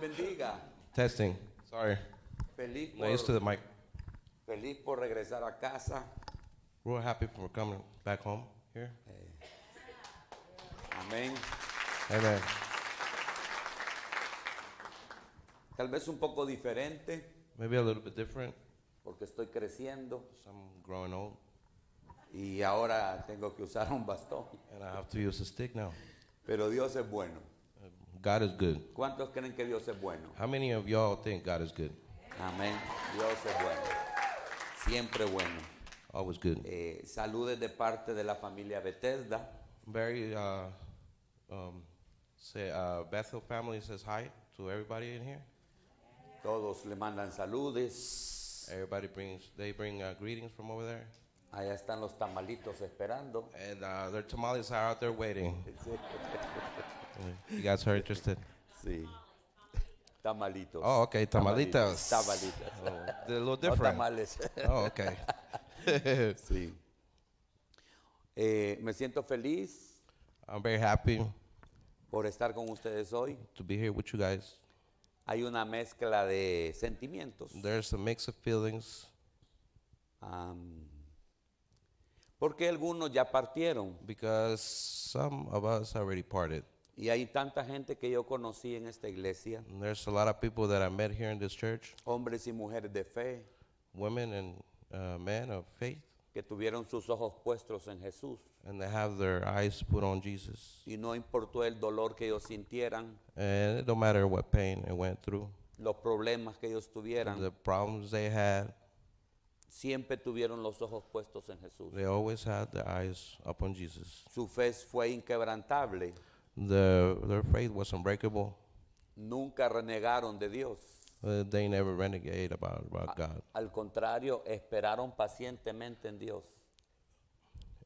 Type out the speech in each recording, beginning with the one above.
bendiga. Testing. Sorry. Feliz por, used to the mic. Feliz por regresar a casa. We're happy for coming back home here. Hey. Eh. Amen. Tal vez un poco diferente. Maybe a little bit different. Porque estoy creciendo. I'm growing old. Y ahora tengo que usar un bastón. And I have to use a stick now. Pero Dios es bueno. God is good. ¿Cuántos creen que Dios es bueno? How many of y'all think God is good? Amén. Dios es bueno. Siempre bueno. Always good. Eh, saludes de parte de la familia Bethesda. Very uh, um, say, uh, Bethel family says hi to everybody in here. Todos le mandan saludes. Everybody brings they bring uh, greetings from over there. Allá están los tamalitos esperando. And uh, their tamales are out there waiting. You guys are interested. Sí. Tamalitos. Oh, okay, tamalitos. Tamalitos. Oh, a tamales. Oh, okay. sí. Eh, me siento feliz. I'm very happy por estar con ustedes hoy. to be here with you guys. Hay una mezcla de sentimientos. There's a mix of feelings porque algunos ya partieron. because some of us already parted. Y hay tanta gente que yo conocí en esta iglesia. And there's a lot of people that I met here in this church, Hombres y mujeres de fe women and uh, men of faith, que tuvieron sus ojos puestos en Jesús. and they have their eyes put on Jesus. Y no importó el dolor que ellos sintieran, And it don't matter what pain they went through, los problemas que ellos tuvieran. the problems they had, Siempre tuvieron los ojos puestos en Jesús. they always had their eyes upon Jesus. Su fe fue inquebrantable. The, their faith was unbreakable. Nunca renegaron de Dios. Uh, they never renegade about, about A, God. Al contrario, esperaron pacientemente en Dios.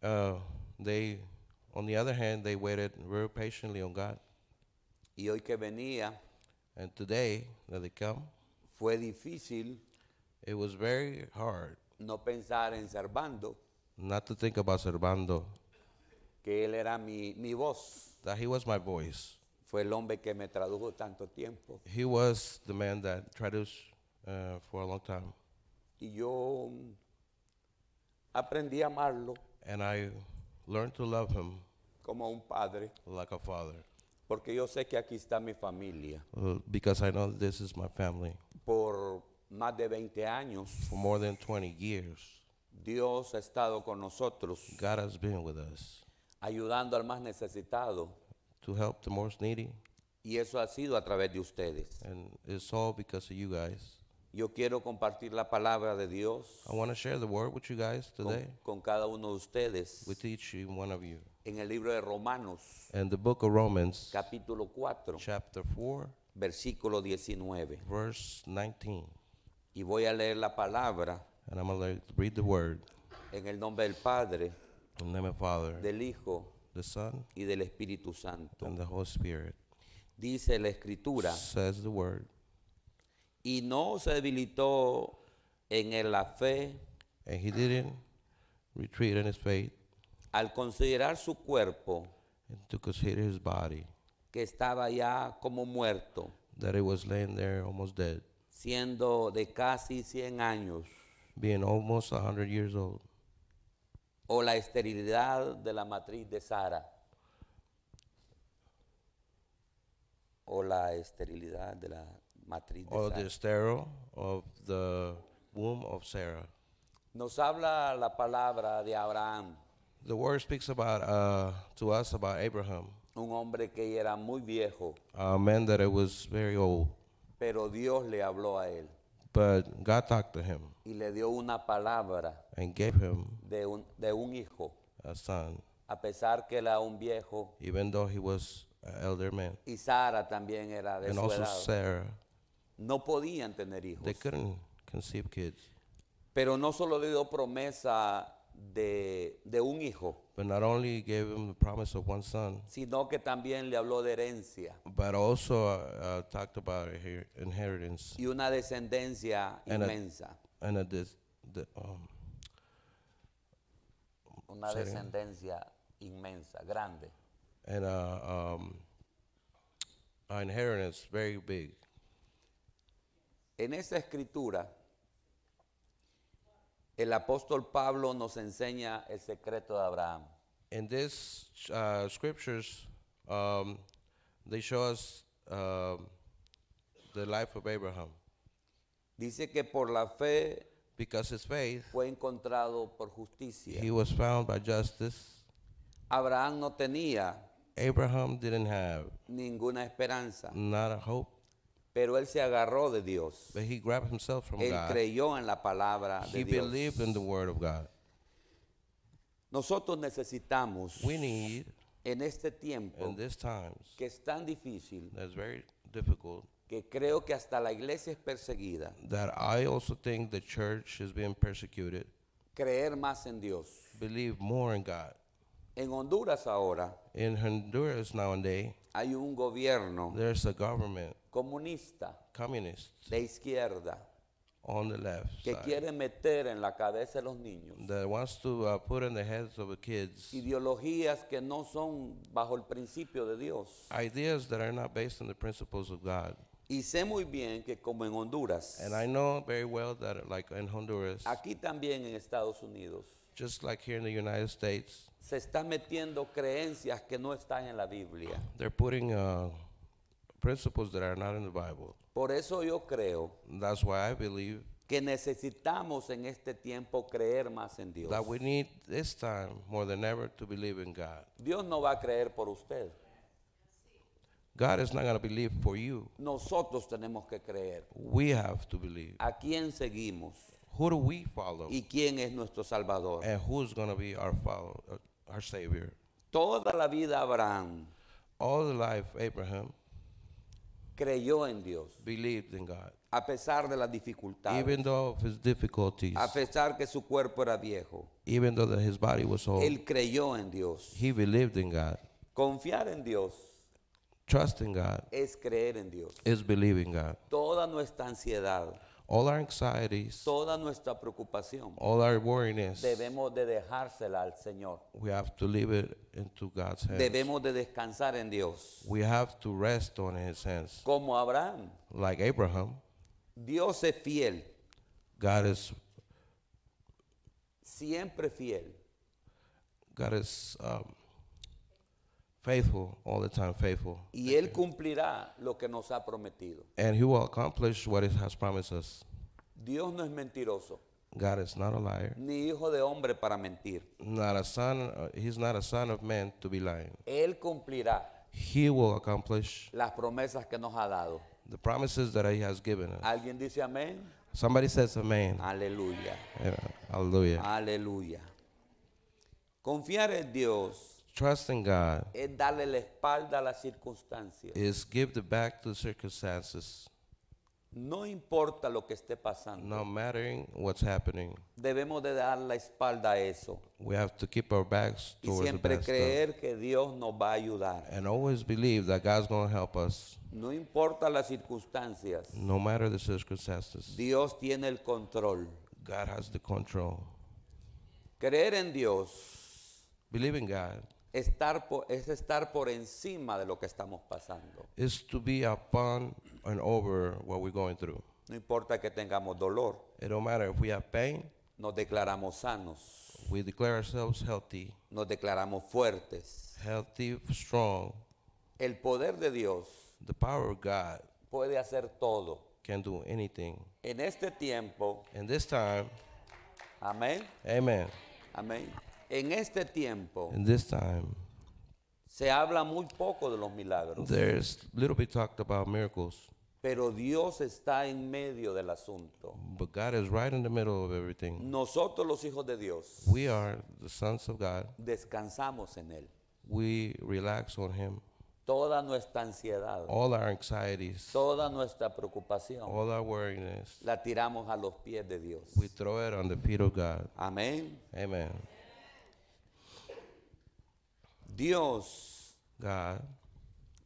Uh, they, on the other hand, they waited very patiently on God. Y hoy que venía, and today that they come, fue difícil. It was very hard. No pensar en Servando. Not to think about Servando. Que él era mi, mi voz that he was my voice. Fue el hombre que me tradujo tanto tiempo. He was the man that traduced uh, for a long time. Y yo aprendí a amarlo. And I learned to love him. Como un padre. Like a father. Porque yo sé que aquí está mi familia. Uh, because I know this is my family. Por más de 20 años. For more than 20 years. Dios ha estado con nosotros. God has been with us. ayudando al más necesitado. To help the most needy. Y eso ha sido a través de ustedes. And it's all because of you guys. Yo quiero compartir la palabra de Dios. I want to share the word with you guys today. Con, con cada uno de ustedes. With each one of you. En el libro de Romanos. In the book of Romans. Capítulo 4. Chapter 4. Versículo 19. Verse 19. Y voy a leer la palabra. And I'm going to read the word. En el nombre del Padre In the name of Father, del Hijo the Son, y del Espíritu Santo. and the Holy Spirit. Dice la Escritura, Says the word, y no se debilitó en la fe and he didn't retreat in his faith al considerar su cuerpo and to consider his body que estaba ya como muerto, that he was laying there almost dead, siendo de casi 100 años. being almost 100 years old o la esterilidad de la matriz de Sara. O la esterilidad de la matriz de Or Sara. the sterile of the womb of Sarah. Nos habla la palabra de Abraham, The word speaks about uh, to us about Abraham, un hombre que era muy viejo, a man that it was very old, pero Dios le habló a él but God talked to him y le dio una palabra and gave him de un, de un hijo, a son, a pesar que era un viejo, even though he was an elder man, y Sara también era de and su also edad. Sarah. No podían tener hijos. They couldn't conceive kids. Pero no solo le dio promesa de, de un hijo, But not only gave him the promise of one son, sino que también le habló de herencia but also uh, uh, talked about inheritance y una descendencia And a- and a dis- the, um, una descendencia inmensa, grande. And uh, um, inheritance very big. En esa escritura, el apóstol Pablo nos enseña el secreto de Abraham. In these uh, scriptures, um, they show us uh, the life of Abraham. Dice que por la fe because his faith, fue encontrado por justicia. he was found by justice. Abraham no tenía Abraham didn't have ninguna esperanza, not a hope, pero él se agarró de Dios. but he grabbed himself from Él God. creyó en la palabra He de Dios. believed in the word of God. Nosotros necesitamos We need en este tiempo in these times que es tan difícil that's very difficult que creo que hasta la iglesia es perseguida. that I also think the church is being persecuted. Creer más en Dios. Believe more in God. En Honduras ahora In Honduras nowadays, hay un gobierno comunista de izquierda on the left que side quiere meter en la cabeza de los niños that wants to uh, put in the heads of the kids ideologías que no son bajo el principio de Dios. ideas that are not based on the principles of God. Y sé muy bien que como en Honduras, aquí también en Estados Unidos, se están metiendo creencias que no están en la Biblia. Uh, por eso yo creo que necesitamos en este tiempo creer más en Dios. Dios no va a creer por usted. God is not going to believe for you. Nosotros tenemos que creer. We have to believe. ¿A quién seguimos? Who do we follow? ¿Y quién es nuestro Salvador? And who's going to be our, follow, uh, our Savior? Toda la vida Abraham. All the life Abraham. Creyó en Dios. Believed in God. A pesar de las dificultades. Even though of his difficulties. A pesar que su cuerpo era viejo. Even though that his body was old. Él creyó en Dios. He believed in God. Confiar en Dios Trust in God. Es creer en Dios. Is believing God. Toda nuestra ansiedad. All our anxieties, toda nuestra preocupación, all our worriness, debemos de dejársela al Señor. We have to leave it into God's hands. Debemos de descansar en Dios. We have to rest on His hands. Como Abraham. Like Abraham. Dios es fiel. God is siempre fiel. God is um, Faithful all the time, faithful. Y él cumplirá lo que nos ha prometido. And he will accomplish what he has promised us. Dios no es mentiroso. God is not a liar. Ni hijo de hombre para mentir. Not a son, uh, he's not a son of man to be lying. Él cumplirá. He will accomplish las promesas que nos ha dado. The promises that he has given us. Alguien dice amén. Somebody says amen. Aleluya. aleluya. Aleluya. Confiar en Dios Trusting God es darle la espalda a las circunstancias. is give the back to the circumstances. No importa lo que esté pasando. No mattering what's happening, Debemos de dar la espalda a eso. we have to keep our backs Y towards the siempre bad creer que Dios nos va a ayudar. And always believe that God's going to help us No importa las circunstancias. no matter the circumstances. Dios tiene el control. God has the control. Creer en Dios Believe in God estar por, es estar por encima de lo que estamos pasando. is to be upon and over what we're going through. No importa que tengamos dolor, It don't matter if we have pain, nos declaramos sanos, we declare ourselves healthy, nos declaramos fuertes. healthy, strong. El poder de Dios The power of God puede hacer todo. can do anything. En este tiempo, In this time, amén, amen. amén. En este tiempo In this time, se habla muy poco de los milagros, there's little bit talked about miracles, pero Dios está en medio del asunto. but God is right in the middle of everything. Nosotros los hijos de Dios We are the sons of God. descansamos en Él. We relax on Him. Toda nuestra ansiedad, All our anxieties, toda nuestra preocupación, all our worriness, la tiramos a los pies de Dios. we throw it on the feet of God. Amén. Amen. Dios, God,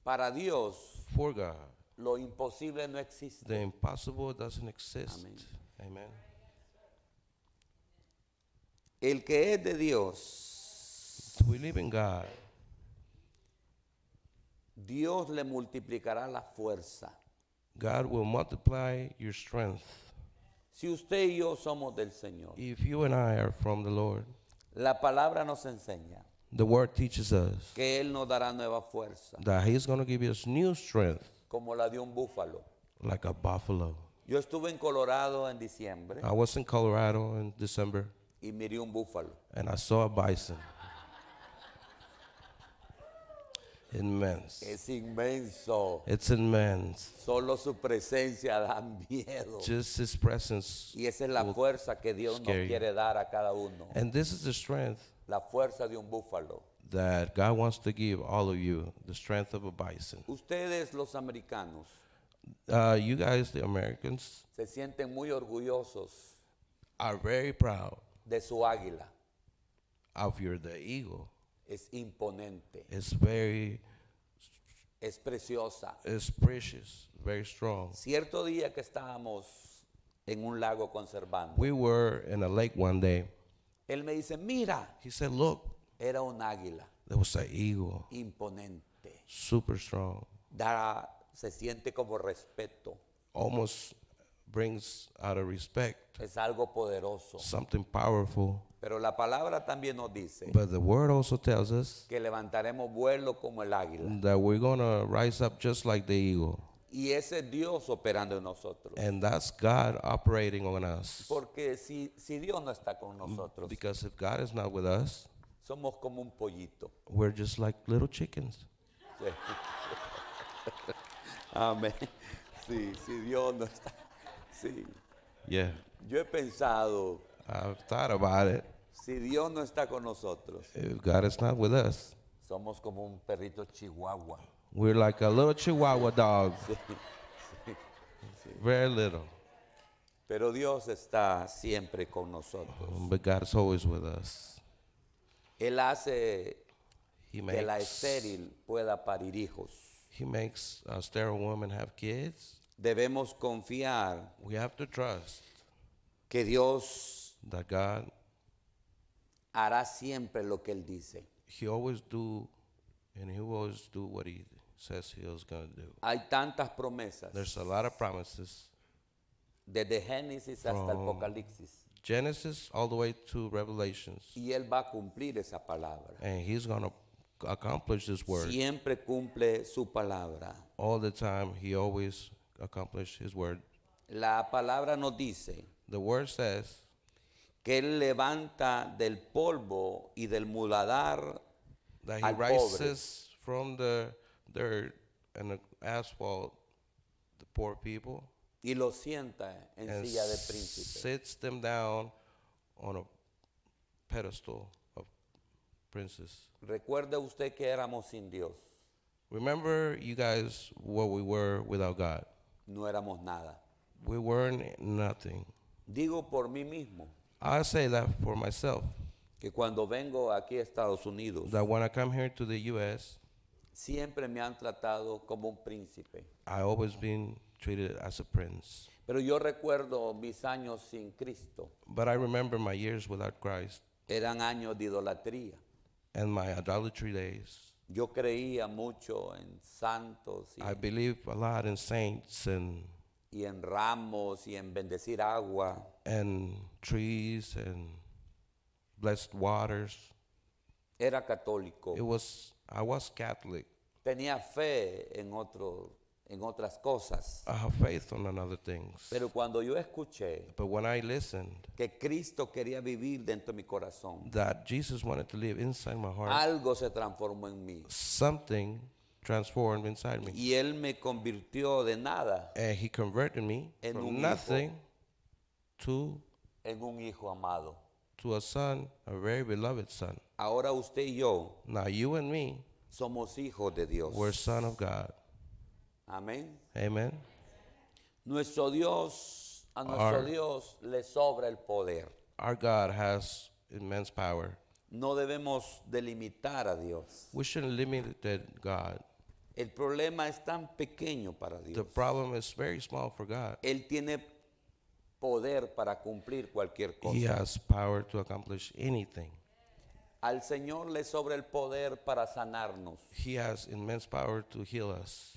para Dios, for God, lo imposible no existe. the impossible doesn't exist. Amen. El que es de Dios, We live in God. Dios le multiplicará la fuerza. God will multiply your strength. Si usted y yo somos del Señor, If you and I are from the Lord, la palabra nos enseña The word teaches us que Él nos dará nueva fuerza, that He's going to give us new strength, como la de un búfalo. like a buffalo. Yo estuve en Colorado en diciembre I was in Colorado in December, y miré un búfalo. and I saw a bison. Immense. Es inmenso. It's immense. Solo su presencia da miedo. Just His presence. Y esa es la will fuerza que Dios nos scare you. dar a cada uno. And this is the strength la fuerza de un búfalo. That God wants to give all of you the strength of a bison. Ustedes los americanos Uh, you guys, the Americans, se sienten muy orgullosos are very proud de su águila. of your the eagle. Es imponente, It's very, es preciosa. it's precious, very strong. Cierto día que estábamos en un lago conservando, We were in a lake one day él me dice, mira. He said, look. Era un águila. There was an eagle. Imponente. Super strong. Da, se siente como respeto. Almost brings out a respect. Es algo poderoso. Something powerful. Pero la palabra también nos dice But the word also tells us que levantaremos vuelo como el águila. That we're gonna rise up just like the eagle. Y ese Dios operando en nosotros. And that's God operating on us. Porque si, si Dios no está con nosotros, Because if God is not with us, somos como un pollito. we're just like little chickens. Sí. Amén. Sí, si Dios no está. Sí. Yeah. Yo he pensado, I've thought about it. si Dios no está con nosotros, If God is not with us, somos como un perrito chihuahua. We're like a little chihuahua dog. Very little. Pero Dios está siempre con nosotros. But always with us. Él hace He que la makes, estéril pueda parir hijos. He makes a sterile woman have kids. Debemos confiar We have to trust que Dios that God hará siempre lo que él dice. He always do and he will always do what he says he was going to do. Hay tantas promesas. There's a lot of promises. Desde Génesis hasta Apocalipsis. Genesis all the way to Revelations. Y él va a cumplir esa palabra. And he's going to accomplish this word. Siempre cumple su palabra. All the time he always accomplishes his word. La palabra nos dice. The word says que él levanta del polvo y del muladar that he rises from the dirt and the asphalt the poor people. Y sienta en and silla de príncipe. Sits them down on a pedestal of princes. Recuerde usted que éramos sin Dios. Remember you guys what we were without God. No éramos nada. We weren't nothing. Digo por mí mismo. I say that for myself. Que cuando vengo aquí a Estados Unidos. That when I come here to the US. Siempre me han tratado como un príncipe. I always been treated as a prince. Pero yo recuerdo mis años sin Cristo. But I remember my years without Christ. Eran años de idolatría. And my idolatry days. Yo creía mucho en santos. Y, I believe a lot in saints and y en ramos y en bendecir agua. And trees and blessed waters. Era católico. It was I was Catholic. Tenía fe en, otro, en otras cosas. I have faith on another things. Pero cuando yo escuché But when I listened, que Cristo quería vivir dentro de mi corazón, that Jesus wanted to live inside my heart, algo se transformó en mí. something transformed inside me. Y él me convirtió de nada And he converted me en from un nothing hijo, to, en un hijo amado. to a son, a very beloved son. ahora usted y yo now you and me somos hijos de Dios. were son of God. Amén. Amen. Nuestro Dios, a nuestro Our- Dios le sobra el poder. Our God has immense power. No debemos delimitar a Dios. We shouldn't limit God. El problema es tan pequeño para Dios. The Dios. problem is very small for God. Él tiene poder para cumplir cualquier cosa. He has power to accomplish anything. Al Señor le sobre el poder para sanarnos. He has immense power to heal us.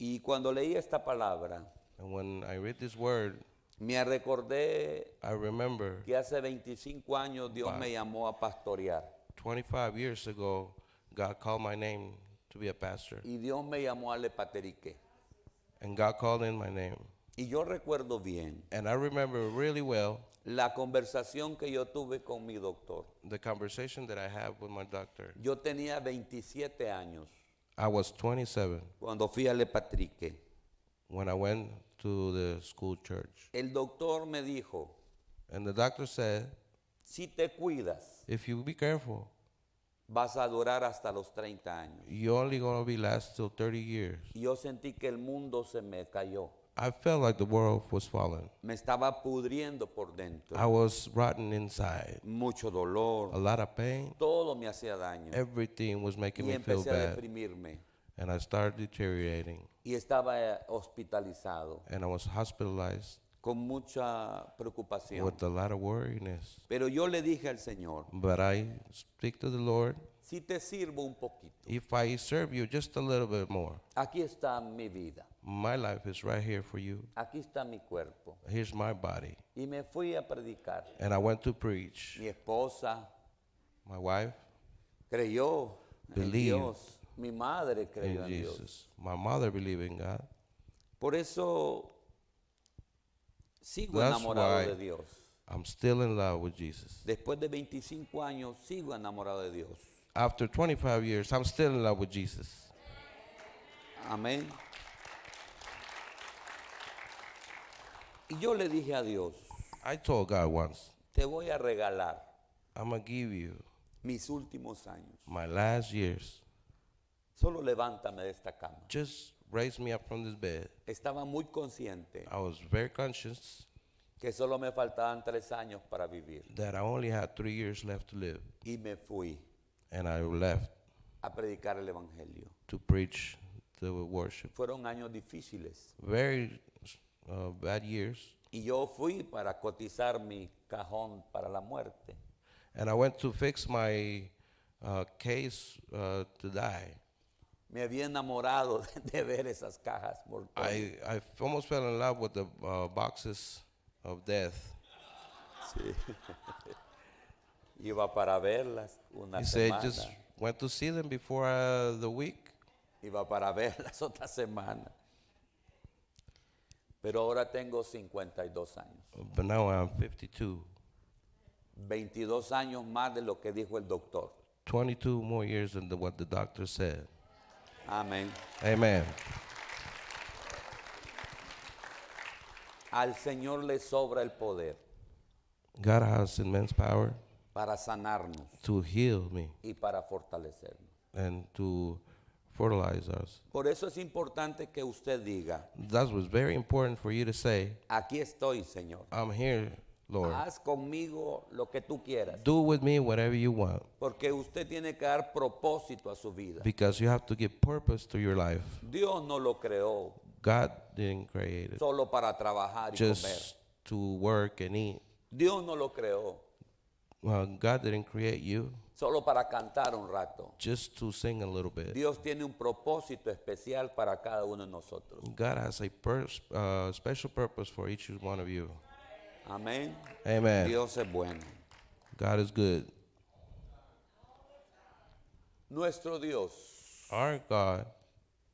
Y cuando leí esta palabra, And when I read this word, me recordé I remember que hace 25 años Dios me llamó a pastorear. 25 years ago, God called my name to be a pastor. Y Dios me llamó a Lepaterique. And God called in my name. Y yo recuerdo bien. And I remember really well la conversación que yo tuve con mi doctor. The conversation that I have with my doctor. Yo tenía 27 años. I was 27 cuando fui a Le Patrique. When I went to the school church. El doctor me dijo. And the doctor said, si te cuidas. If you be careful. Vas a durar hasta los 30 años. You only gonna be last till 30 years. yo sentí que el mundo se me cayó. I felt like the world was falling. Me estaba pudriendo por dentro. I was rotten inside. Mucho dolor. A lot of pain. Todo me hacía daño. Everything was making y me feel bad. empecé a deprimirme. And I started deteriorating. Y estaba eh, hospitalizado. And I was hospitalized. Con mucha preocupación. With a lot of worryness. Pero yo le dije al Señor. But I speak to the Lord. si te sirvo un poquito. If I serve you just a little bit more, Aquí está mi vida. my life is right here for you. Aquí está mi cuerpo. Here's my body. Y me fui a predicar. And I went to preach. Mi esposa My wife creyó en Dios. Mi madre creyó en Dios. My mother believed in God. Por eso sigo enamorado de Dios. I'm still in love with Jesus. Después de 25 años sigo enamorado de Dios. after 25 years, I'm still in love with Jesus. Amén. Y yo le dije a Dios, I told God once, te voy a regalar I'm going to give you mis últimos años. my last years. Solo levántame de esta cama. Just raise me up from this bed. Estaba muy consciente I was very conscious que solo me faltaban tres años para vivir. that I only had three years left to live. Y me fui. And I left a predicar el Evangelio. to preach the worship. Fueron años difíciles. Very uh, bad years. Y yo fui para cotizar mi cajón para la muerte. And I went to fix my uh, case uh, to die. Me había enamorado de ver esas cajas I, I almost fell in love with the uh, boxes of death. Sí. Iba para verlas una He said, just went to see them before uh, the week. Iba para verlas otra semana. Pero ahora tengo 52 años. Oh, but now I'm 52. 22 años más de lo que dijo el doctor. 22 more years than the, what the doctor said. Amén. Amen. Al Señor le sobra el poder. God has immense power para sanarnos to heal me y para fortalecernos. and to fertilize us. Por eso es importante que usted diga, That was very important for you to say, aquí estoy, Señor. I'm here, Lord. Haz conmigo lo que tú quieras. Do with me whatever you want Porque usted tiene que dar propósito a su vida. because you have to give purpose to your life. Dios no lo creó God didn't create it solo para trabajar y comer. just to work and eat. Dios no lo creó uh, God didn't create you solo para cantar un rato. just to sing a little bit. Dios tiene un propósito especial para cada uno de nosotros. God has a pers- uh, special purpose for each one of you. Amén. Amen. Dios es bueno. God is good. Nuestro Dios Our God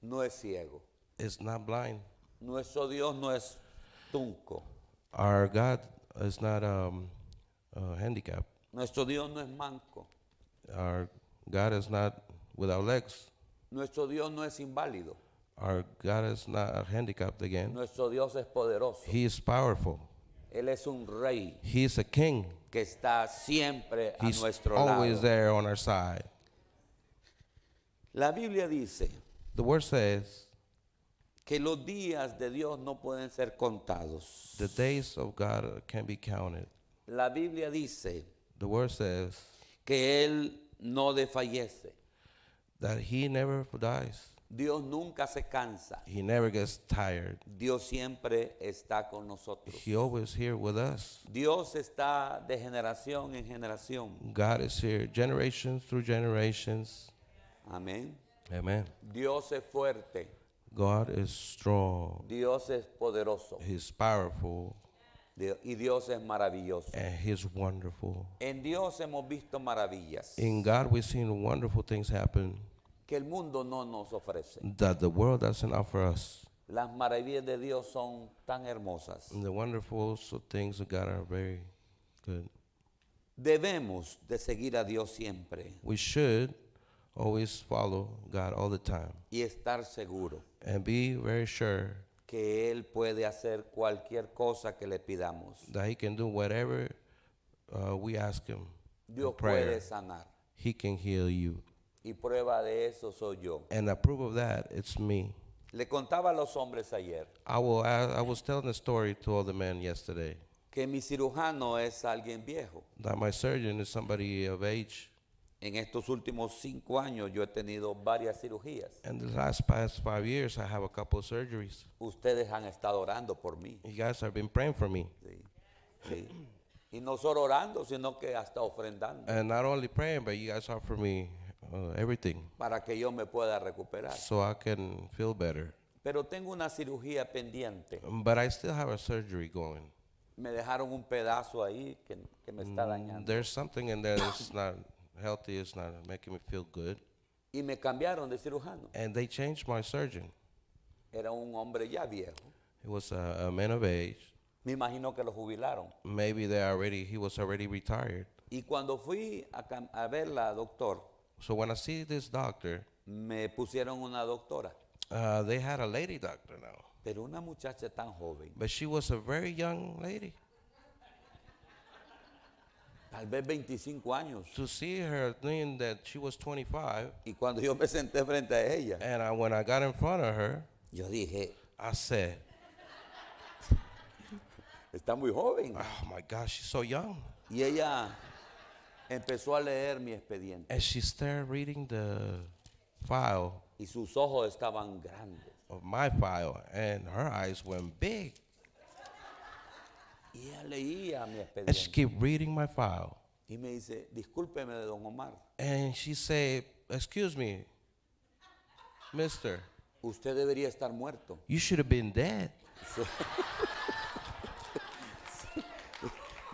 no es ciego. is not blind. Nuestro Dios no es tunco. Our God is not um, uh, handicapped. Nuestro Dios no es manco. Our God is not without legs. Nuestro Dios no es inválido. Our God is not handicapped again. Nuestro Dios es poderoso. He is powerful. Él es un rey. He is a king. Que está siempre a nuestro lado. always there on our side. La Biblia dice the word says, que los días de Dios no pueden ser contados. The days of God can be counted. La Biblia dice The word says que él no desfallece. That he never dies. Dios nunca se cansa. He never gets tired. Dios siempre está con nosotros. He always here with us. Dios está de generación en generación. God is here generations through generations. Amén. Amen. Dios es fuerte. God is strong. Dios es poderoso. He's powerful. Y Dios es maravilloso. And he's wonderful. En Dios hemos visto maravillas. In God we've seen wonderful things happen que el mundo no nos ofrece. That the world doesn't offer us. Las maravillas de Dios son tan hermosas. And the wonderful things of God are very good. Debemos de seguir a Dios siempre. We should always follow God all the time. Y estar seguro. And be very sure que él puede hacer cualquier cosa que le pidamos. That he can do whatever uh, we ask him. Dios puede sanar. He can heal you. Y prueba de eso soy yo. And a proof of that, it's me. Le contaba a los hombres ayer. I, will, I, I was telling a story to all the men yesterday. Que mi cirujano es alguien viejo. That my surgeon is somebody of age. En estos últimos cinco años yo he tenido varias cirugías. And the last past five years I have a couple of surgeries. Ustedes han estado orando por mí. You guys have been praying for me. Sí. sí. Y no solo orando, sino que hasta ofrendando. And not only praying, but you guys offer me uh, everything. Para que yo me pueda recuperar. So I can feel better. Pero tengo una cirugía pendiente. But I still have a surgery going. Me dejaron un pedazo ahí que, que me está mm, dañando. There's something in there that's not healthy. It's not making me feel good. Y me cambiaron de cirujano. And they changed my surgeon. Era un hombre ya viejo. He was a, a man of age. Me imagino que lo jubilaron. Maybe they already he was already retired. Y cuando fui a, doctor, So when I see this doctor, me pusieron una doctora, uh, they had a lady doctor now, pero una muchacha tan joven. but she was a very young lady. Tal vez 25 años. To see her thinking that she was 25. Y cuando yo me senté frente a ella. And I, when I got in front of her. Yo dije. I said. Está muy joven. Oh my gosh, she's so young. Y ella empezó a leer mi expediente. And she started reading the file. Y sus ojos estaban grandes. Of my file, and her eyes went big. Ella leía mi expediente. And she kept reading my file. Y me dice, discúlpeme, don Omar. And she said, excuse me, mister. Usted debería estar muerto. You should have been dead.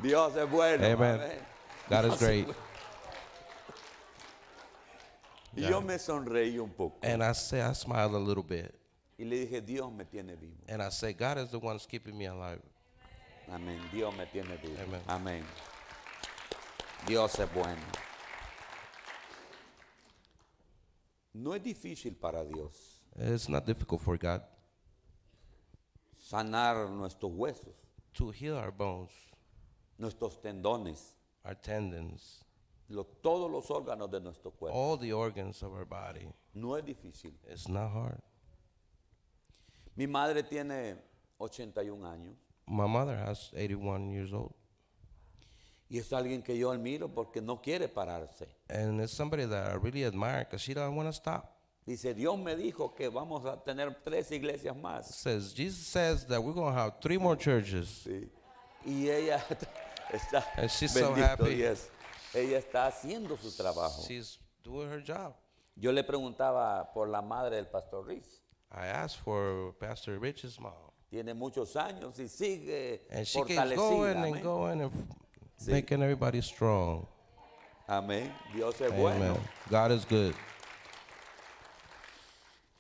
Dios es bueno. Amen. Amen. God is great. yo me sonreí un poco. And I said, I smiled a little bit. Y le dije, Dios me tiene vivo. And I said, God is the one keeping me alive. Amén. Dios me tiene Amén. Dios es bueno. No es difícil para Dios. It's not difficult for God sanar nuestros huesos. To heal our bones. Nuestros tendones. Our tendons. todos los órganos de nuestro cuerpo. All the organs of our body. No es difícil. It's not hard. Mi madre tiene 81 años. My mother has 81 years old. Y es alguien que yo admiro porque no quiere pararse. And it's somebody that I really admire because she doesn't want to stop. Dice, Dios me dijo que vamos a tener tres iglesias más. Says, Jesus says that we're going to have three more churches. Y ella está And she's so happy. Yes. Ella está haciendo su trabajo. She's doing her job. Yo le preguntaba por la madre del pastor Rich. I asked for Pastor Rich's mom tiene muchos años y sigue Dios es Amen. God good.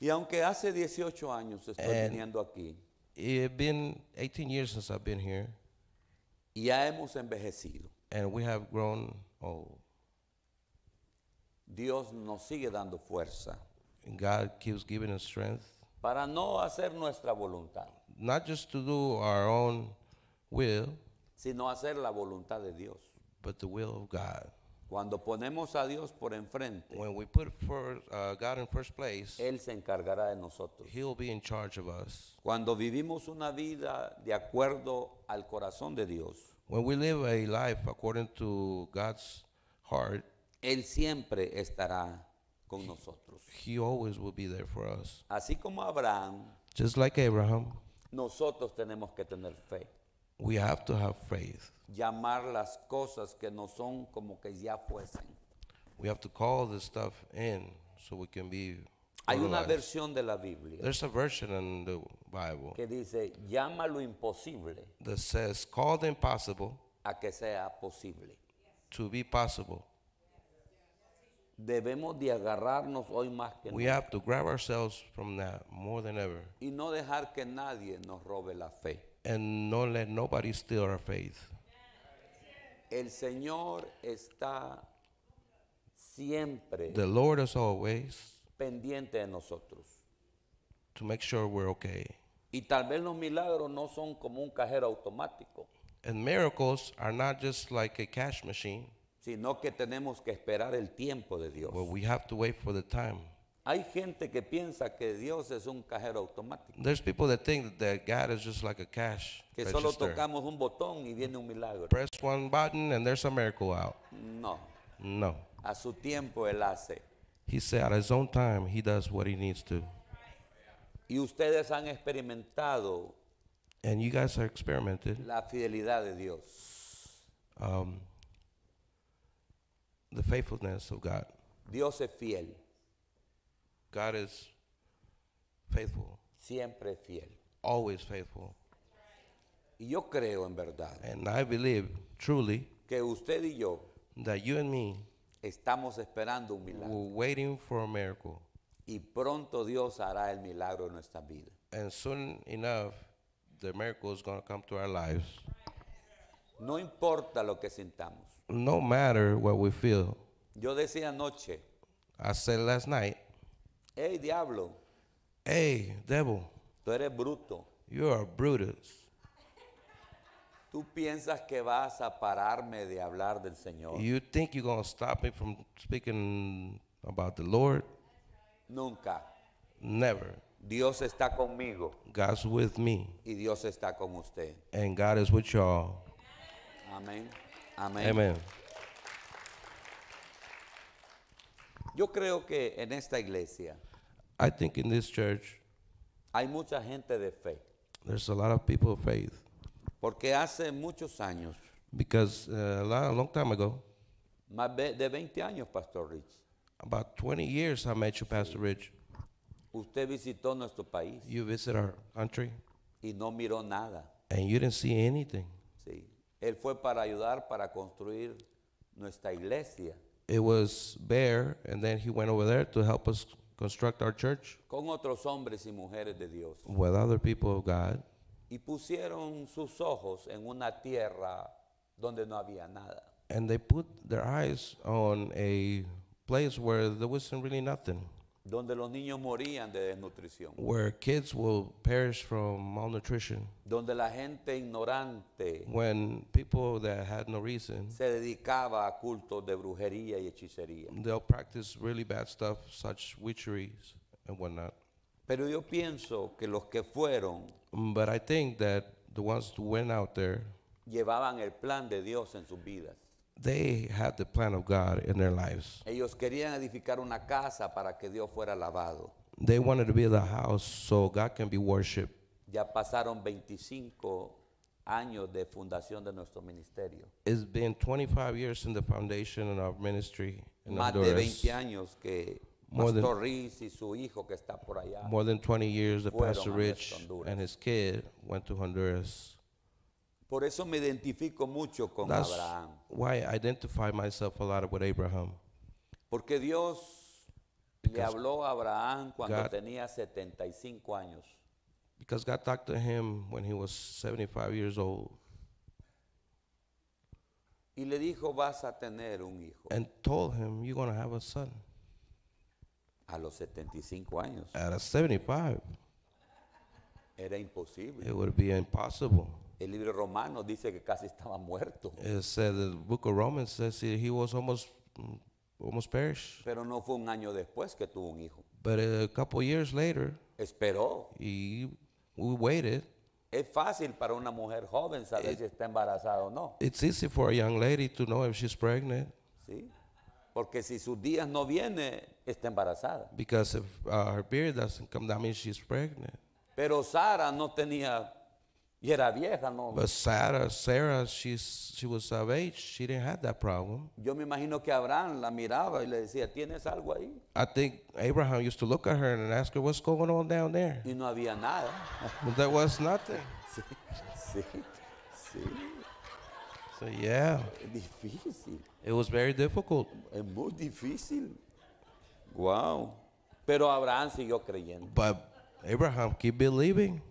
Y aunque hace 18 años estoy viniendo aquí been 18 years since I've been here, y ya hemos envejecido, and we have grown old. Dios nos sigue dando fuerza God keeps giving us strength para no hacer nuestra voluntad, not just to do our own will, sino hacer la voluntad de Dios. But the will of God. Cuando ponemos a Dios por enfrente, When we put first, uh, God in first place, Él se encargará de nosotros. He'll be in charge of us. Cuando vivimos una vida de acuerdo al corazón de Dios, When we live a life according to God's heart, Él siempre estará con nosotros. He always will be there for us. Así como Abraham, just like Abraham, Nosotros tenemos que tener fe. We have to have faith. Llamar las cosas que no son como que ya fuesen. We have to call this stuff in so we can be Hay una versión de la Biblia There's a version in the Bible que dice, llama lo imposible that says call the impossible a que sea posible. to be possible debemos de agarrarnos hoy más que nunca. We nunca have to grab ourselves from that more than ever y no dejar que nadie nos robe la fe. and not let nobody steal our faith. El Señor está siempre The Lord is always pendiente de nosotros. to make sure we're okay. Y tal vez los milagros no son como un cajero automático, And miracles are not just like a cash machine, sino que tenemos que esperar el tiempo de Dios. Well, we have to wait for the time. Hay gente que piensa que Dios es un cajero automático. There's people that think that God is just like a cash Que solo register. tocamos un botón y viene un milagro. Press one button and there's a miracle out. No. No. A su tiempo él hace. He said at his own time he does what he needs to. Y ustedes han experimentado And you guys have experimented la fidelidad de Dios. um, the faithfulness of God. Dios es fiel. God is faithful. Siempre fiel. Always faithful. Y yo creo en verdad And I believe truly que usted y yo that you and me estamos esperando un milagro We're waiting for a miracle. y pronto Dios hará el milagro en nuestra vida. And soon enough, the miracle is going to come to our lives. No importa lo que sintamos no matter what we feel. Yo decía anoche. I said last night. Hey, diablo. Hey, devil. Tú eres bruto. You are Brutus. Tú piensas que vas a pararme de hablar del Señor. You think you're going to stop me from speaking about the Lord? Nunca. Never. Dios está conmigo. God's with me. Y Dios está con usted. And God is with y'all. Amén. Amén. Amén. Yo creo que en esta iglesia I think in this church hay mucha gente de fe. There's a lot of people of faith. Porque hace muchos años, because uh, a, long time ago, más de 20 años, Pastor Rich, about 20 years I met you, Pastor Rich. Usted visitó nuestro país You our country y no miró nada. and you didn't see anything. Sí. Él fue para ayudar para construir nuestra iglesia. It was there, and then he went over there to help us construct our church Con otros hombres y mujeres de Dios. with other people of God. Y pusieron sus ojos en una tierra donde no había nada. And they put their eyes on a place where there wasn't really nothing. donde los niños morían de desnutrición, where kids will perish from malnutrition, donde la gente ignorante when people that had no reason, se dedicaba a cultos de brujería y hechicería. they'll practice really bad stuff, such witcheries and whatnot. Pero yo pienso que los que fueron mm, But I think that the ones who went out there llevaban el plan de Dios en sus vidas. They had the plan of God in their lives. Ellos querían edificar una casa para que Dios fuera alabado. They wanted to build a house so God can be worshipped. Ya pasaron 25 años de fundación de nuestro ministerio. It's been 25 years in the foundation of our ministry in Más Honduras. de 20 años que more Pastor than, y su hijo que está por allá. More than 20 years that Pastor Rich and his kid went to Honduras. Por eso me identifico mucho con Abraham. why I identify myself a lot with Abraham. Porque Dios le habló a Abraham cuando tenía 75 años. Because God talked to him when he was 75 years old Y le dijo, vas a tener un hijo. and told him, You're going to have a son A los 75 años. at a 75. Era imposible. It would be impossible. El libro romano dice que casi estaba muerto. It said the book of Romans says he was almost mm, almost perished. Pero no fue un año después que tuvo un hijo. But a couple years later, esperó. Y we waited. Es fácil para una mujer joven saber it, si está embarazada o no. It's easy for a young lady to know if she's pregnant. Sí. Porque si sus días no viene, está embarazada. Because if uh, her period doesn't come, that means she's pregnant. Pero Sara no tenía Y era vieja, no. But Sarah, Sarah she's, she was of age. She didn't have that problem. Yo me imagino que Abraham la miraba y le decía, ¿tienes algo ahí? I think Abraham used to look at her and ask her, what's going on down there? Y no había nada. But there was nothing. sí, sí, sí. So yeah. Difícil. It was very difficult. Es muy difícil. Wow. Pero Abraham siguió creyendo. But Abraham keep believing.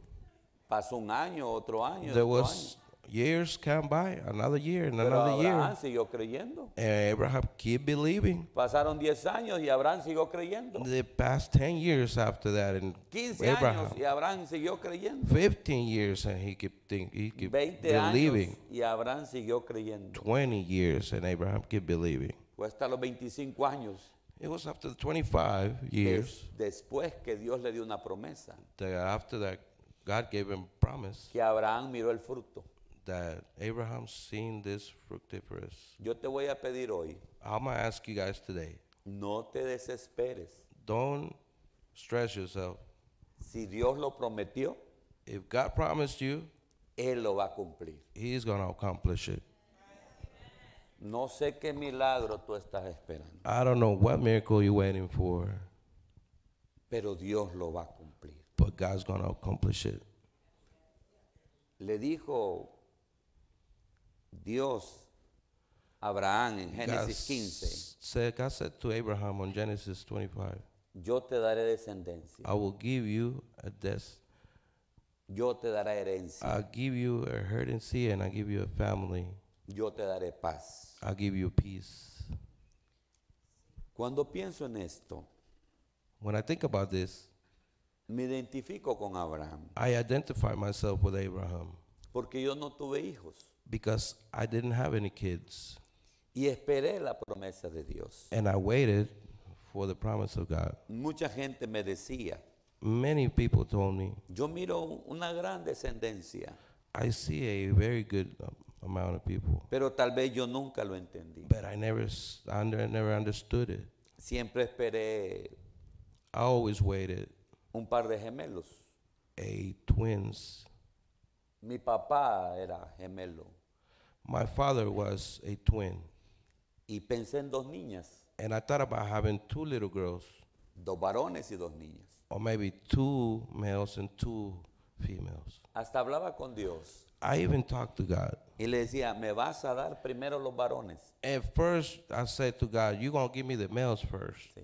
Pasó un año, otro año. There otro was año. years come by, another year, and Pero another Abraham year. siguió creyendo. And eh, Abraham keep believing. Pasaron 10 años y Abraham siguió creyendo. The past 10 years after that, and 15 Abraham, años y Abraham siguió creyendo. 15 years and he keep think, he keep 20 believing. Años y Abraham siguió creyendo. 20 years and Abraham keep believing. Fue hasta los 25 años. It was after 25 years. Des, después que Dios le dio una promesa. That after that God gave him promise que Abraham miró el fruto. that Abraham seen this fructiferous. Yo te voy a pedir hoy, I'm gonna ask you guys today, no te desesperes. don't stress yourself. Si Dios lo prometió, If God promised you, Él lo va a cumplir. He's gonna accomplish it. No sé qué milagro tú estás esperando, I don't know what miracle you're waiting for, pero Dios lo va a but God's going to accomplish it. Le dijo Dios Abraham en Génesis 15. Said, God said to Abraham on Genesis 25, Yo te daré descendencia. I will give you a des Yo te daré herencia. I'll give you a inheritance and I'll give you a family. Yo te daré paz. I'll give you peace. Cuando pienso en esto, when I think about this, Me identifico con Abraham. I identify myself with Abraham porque yo no tuve hijos. Because I didn't have any kids. Y esperé la promesa de Dios. And I waited for the promise of God. Mucha gente me decía. Many people told me. Yo miro una gran descendencia. I see a very good um, amount of people. Pero tal vez yo nunca lo entendí. But I never, I never understood it. Siempre esperé. I always waited Un par de gemelos. A twins. Mi papá era gemelo. My father was a twin. Y pensé en dos niñas. And I thought about having two little girls. Dos varones y dos niñas. Or maybe two males and two females. Hasta hablaba con Dios. I even talked to God. Y le decía, me vas a dar primero los varones. first I said to God, you're going to give me the males first. Sí.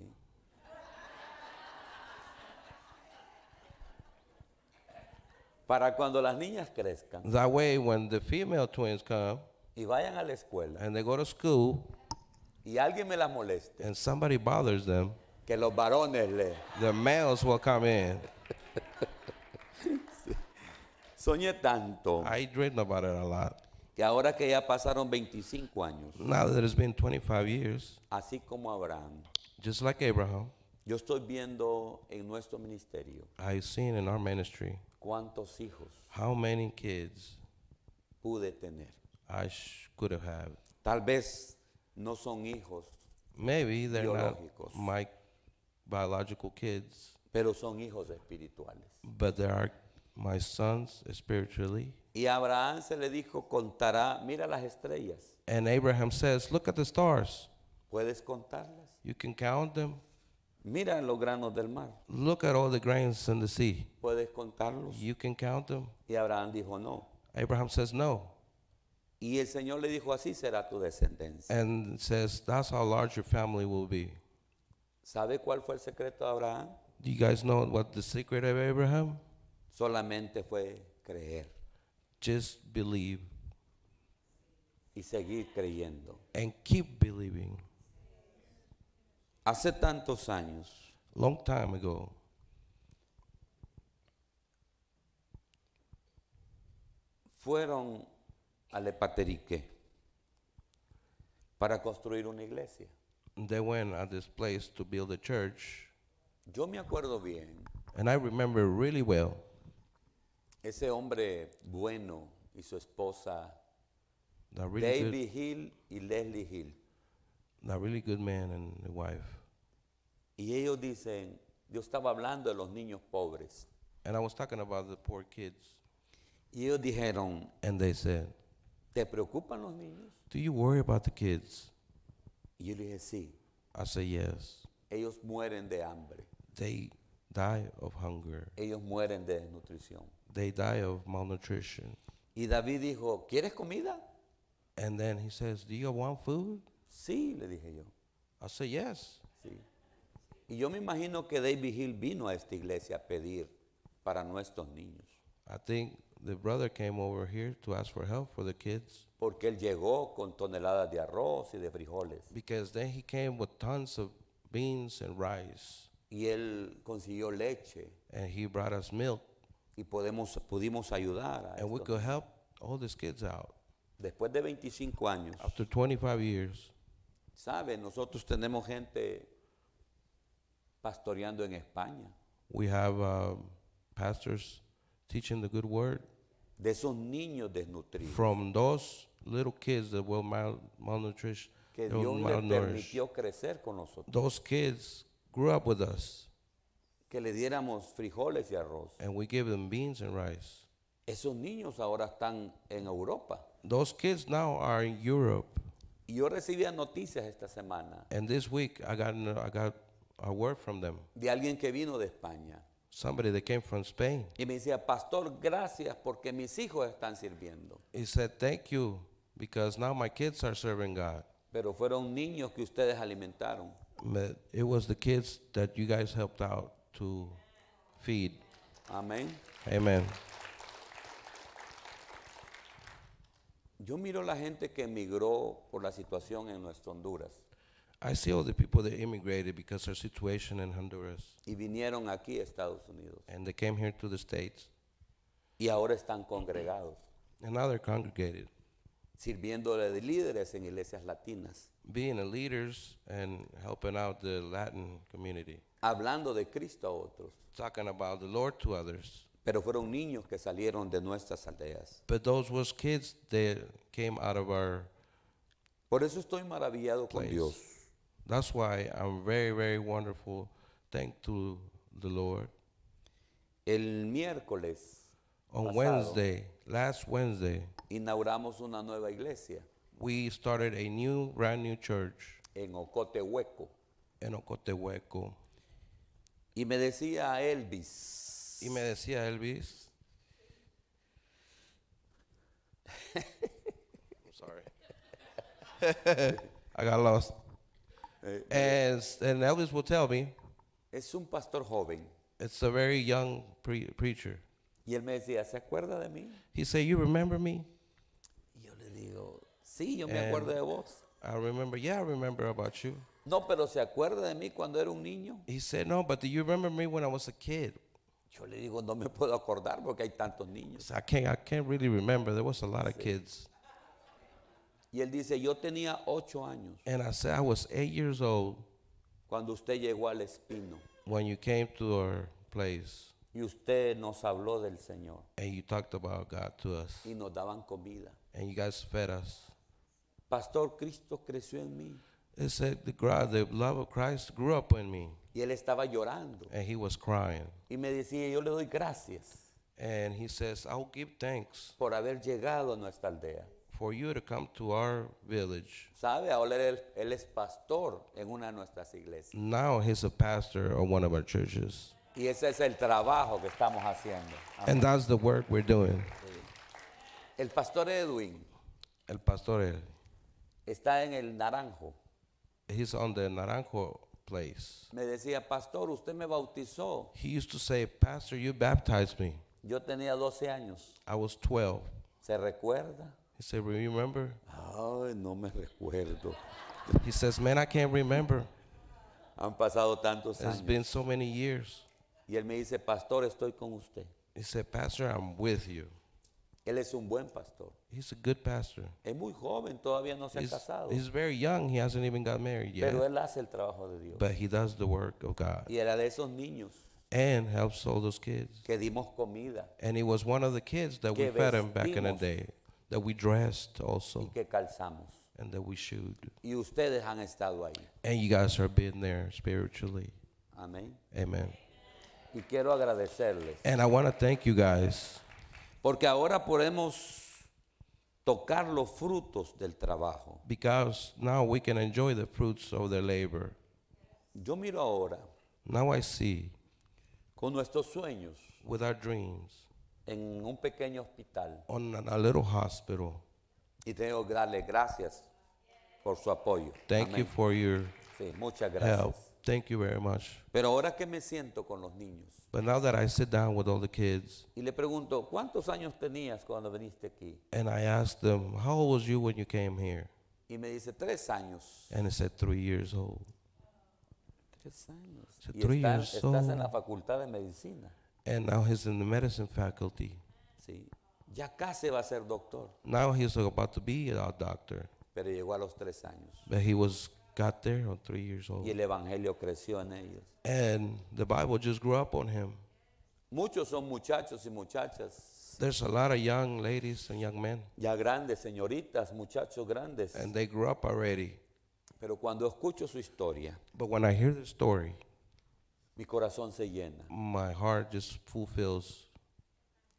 Para cuando las niñas crezcan That way, when the female twins come y vayan a la escuela and they go to school y alguien me las moleste, and somebody bothers them, que los varones le. the males will come in. Soñé tanto I dreamed about it a lot. que ahora que ya pasaron 25 años, Now that it's been 25 years, así como Abraham, just like Abraham, yo estoy viendo en nuestro ministerio I've seen in our ministry ¿Cuántos hijos How many kids pude tener? I could have had. Tal vez no son hijos, Maybe they're not Biológicos. my biological kids, pero son hijos espirituales. but they are my sons spiritually. Y Abraham se le dijo, contará, mira las estrellas, And Abraham says, Look at the stars. ¿puedes contarlas? You can count them. Mira los granos del mar. Look at all the grains in the sea. Puedes contarlos. You can count them. Y Abraham dijo no. Abraham says no. Y el Señor le dijo así será tu descendencia. And says that's how large your family will be. ¿Sabe cuál fue el secreto de Abraham? Do you guys know what the secret of Abraham? Solamente fue creer. Just believe. Y seguir creyendo. And keep believing. Hace tantos años. Long time ago. Fueron a Lepaterique para construir una iglesia. They went at this place to build a church. Yo me acuerdo bien. And I remember really well. Ese hombre bueno y su esposa David Hill y Leslie Hill. a really good man and a wife. Y ellos dicen, estaba hablando de los niños pobres. And I was talking about the poor kids. Y ellos dijeron, And they said, ¿te preocupan los niños? Do you worry about the kids? Y yo dije, sí. I said, yes. Ellos mueren de hambre. They die of hunger. Ellos mueren de desnutrición. They die of malnutrition. Y David dijo, ¿quieres comida? And then he says, do you want food? Sí, le dije yo. I said, yes. Sí. Y yo me imagino que David Hill vino a esta iglesia a pedir para nuestros niños. I think the brother came over here to ask for help for the kids. Porque él llegó con toneladas de arroz y de frijoles. Because then he came with tons of beans and rice. Y él consiguió leche. And he brought us milk. Y podemos, pudimos ayudar a And estos. we could help all these kids out. Después de 25 años. After 25 years. Sabe, nosotros tenemos gente pastoreando en España. We have uh, pastors teaching the good word de esos niños desnutridos from those little kids that were mal malnourished. Que Dios les permitió crecer con nosotros. Those kids grew up with us, Que le diéramos frijoles y arroz. and we gave them beans and rice. Esos niños ahora están en Europa. Those kids now are in Europe. yo recibía noticias esta semana And this week I got, I got a word from them. de alguien que vino de España. Somebody that came from Spain. Y me decía, pastor, gracias porque mis hijos están sirviendo. He said, Thank you, because now my kids are serving God. Pero fueron niños que ustedes alimentaron. But It was the kids that you guys helped out to feed. Amén. Amen. Yo miro la gente que emigró por la situación en nuestra Honduras I see all the people that immigrated because the situation in Honduras y vinieron aquí a Estados Unidos and they came here to the States y ahora están congregados, and now they're congregated, sirviéndole de líderes en iglesias latinas, being the leaders and helping out the Latin community, hablando de Cristo a otros, talking about the Lord to others. Pero fueron niños que salieron de nuestras aldeas. But those was kids that came out of our Por eso estoy maravillado con Dios. That's why I'm very, very wonderful. Thank to the Lord. El miércoles On Wednesday, last Wednesday, inauguramos una nueva iglesia we started a new, brand new church en Ocotehueco. en Ocotehueco. Y me decía Elvis. Y me decía Elvis. I'm sorry. I got lost. Eh, eh, and, Elvis will tell me. Es un pastor joven. It's a very young preacher. Y él me decía, ¿se acuerda de mí? He said, you remember me? yo le digo, sí, yo me acuerdo de vos. I remember, yeah, I remember about you. No, pero ¿se acuerda de mí cuando era un niño? He said, no, but do you remember me when I was a kid? Yo le digo, no me puedo acordar porque hay tantos niños. I can't, I can't really remember. There was a lot of kids. Y él dice, yo tenía ocho años. And I said, I was eight years old cuando usted llegó al Espino. When you came to our place. Y usted nos habló del Señor. And you talked about God to us. Y nos daban comida. And you guys fed us. Pastor, Cristo creció en mí. It said the, the love of Christ grew up in me. Y él estaba llorando. and he was crying. Y me decía, yo le doy gracias And he says, I'll give thanks por haber llegado a nuestra aldea. for you to come to our village. ¿Sabe? Ahora él, él es pastor en una de nuestras iglesias. Now he's a pastor of one of our churches. Y ese es el trabajo que estamos haciendo. Amén. And that's the work we're doing. El pastor Edwin El pastor, está en el Naranjo. he's on the Naranjo place. Me decía, pastor, usted me bautizó. He used to say, Pastor, you baptized me. Yo tenía 12 años. I was 12. ¿Se recuerda? He said, "Re- Remember? Ay, no me recuerdo. He says, Man, I can't remember. Han pasado tantos It's años. been so many years. Y él me dice, pastor, estoy con usted. He said, Pastor, I'm with you. Él es un buen pastor. He's a good pastor. Es muy joven, todavía no se ha he's, casado. He's very young. He hasn't even got married yet. Pero él hace el trabajo de Dios. But he does the work of God. Y era de esos niños. And helps all those kids. Que dimos comida. And he was one of the kids that we fed him back in the day. That we dressed also. Y que calzamos. And that we should. Y ustedes han estado ahí. And you guys are being there spiritually. Amén. Amen. Y quiero agradecerles. And I want to thank you guys. Porque ahora podemos tocar los frutos del trabajo. Because now we can enjoy the fruits of the labor. Yo miro ahora Now I see con nuestros sueños en un pequeño hospital on a little hospital. y tengo que darle gracias por su apoyo. Thank you for your muchas gracias. Thank you very much. Pero ahora que me siento con los niños But now that I sit down with all the kids y le pregunto, ¿cuántos años tenías cuando viniste aquí? and I ask them, How old was you when you came here? Y me dice, tres años. And they said, Three years old. Tres años. y three years estás en old. la facultad de medicina. And now he's in the medicine faculty. Sí. Ya casi va a ser doctor, Now he's about to be a doctor, pero llegó a los tres años. but he was got there on three years old. Y el evangelio creció en ellos. And the Bible just grew up on him. Muchos son muchachos y muchachas. There's a lot of young ladies and young men. Ya grandes, señoritas, muchachos grandes. And they grew up already. Pero cuando escucho su historia, but when I hear the story, mi corazón se llena. My heart just fulfills.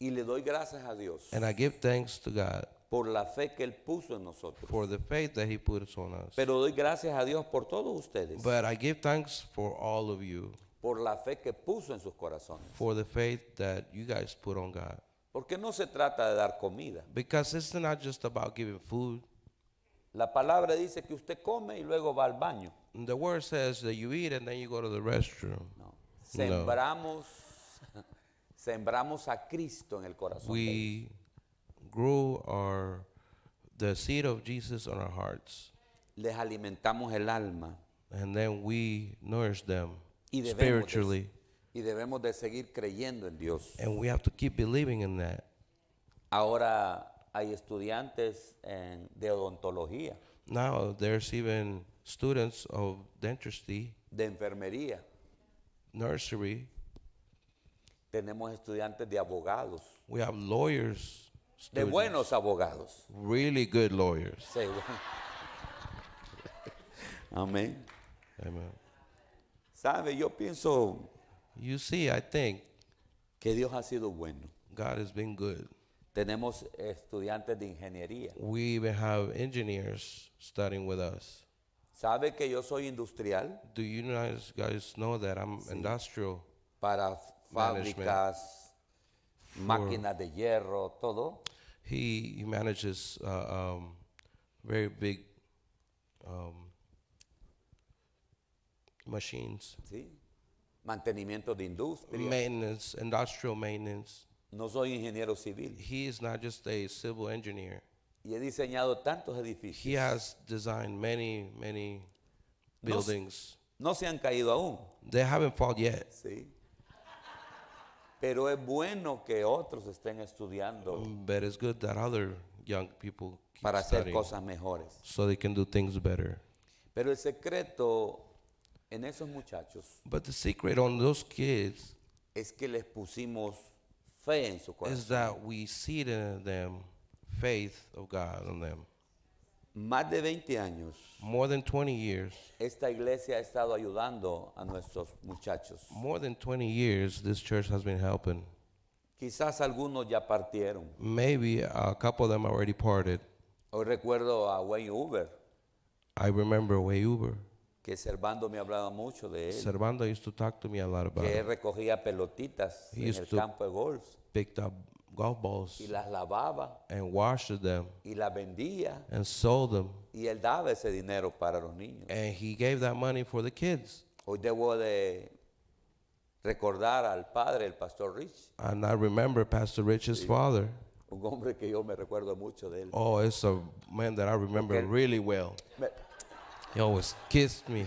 Y le doy gracias a Dios. And I give thanks to God. por la fe que él puso en nosotros. for the faith that he put on us. Pero doy gracias a Dios por todos ustedes, But I give thanks for all of you por la fe que puso en sus corazones. for the faith that you guys put on God. Porque no se trata de dar comida. Because it's not just about giving food. La palabra dice que usted come y luego va al baño. The word says that you eat and then you go to the restroom. No. Sembramos sembramos a Cristo en el corazón. Grow our, the seed of Jesus on our hearts. Les alimentamos el alma. And then we nourish them spiritually. De, y debemos de seguir creyendo en Dios. And we have to keep believing in that. Ahora hay estudiantes en, de odontología. Now there's even students of dentistry. De enfermería. Nursery. Tenemos estudiantes de abogados. We have lawyers. De buenos abogados. Really good lawyers. Say, Amén. Amen. Sabe, yo pienso You see, I think que Dios ha sido bueno. God has been good. Tenemos estudiantes de ingeniería. We even have engineers studying with us. ¿Sabe que yo soy industrial? Do you guys know that I'm industrial? Para fábricas de hierro, todo. He, he manages uh, um, very big um, machines. Sí. Mantenimiento de industria. Maintenance, industrial maintenance. No soy ingeniero civil. He is not just a civil engineer. Y he diseñado tantos edificios. He has designed many, many buildings. No, no se han caído aún. They haven't fallen yet. Sí. Pero es bueno que otros estén estudiando um, But it's good that other young people keep para hacer studying cosas mejores. so they can do things better. Pero el secreto en esos muchachos But the secret on those kids es que les pusimos fe en su corazón. is that we see in them faith of God on them más de 20 años, more than 20 years, esta iglesia ha estado ayudando a nuestros muchachos. more than 20 years, this church has been helping. Quizás algunos ya partieron. Maybe a couple of them already parted. Hoy recuerdo a Wayne Uber, I remember Wayne Uber. que Servando me hablaba mucho de él, Servando used to talk to me a lot about que recogía pelotitas en el campo de golf. Picked up golf balls y las lavaba and washed them y vendía and sold them y él daba ese dinero para los niños. and he gave that money for the kids. Hoy debo de recordar al padre, el pastor Rich, And I remember Pastor Rich's father. un hombre que yo me recuerdo mucho de él. Oh, it's a man that I remember really well. Me, He always kissed me.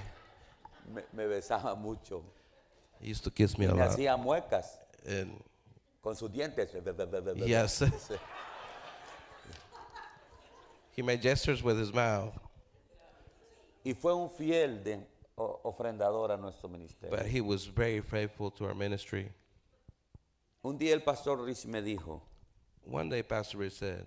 me- me besaba mucho, He used to kiss me a me lot. hacía muecas. And con sus dientes. Yes. he made gestures with his mouth. Y fue un fiel de, ofrendador a nuestro ministerio. But he was very faithful to our ministry. Un día el pastor Rich me dijo. One day Pastor Rich said.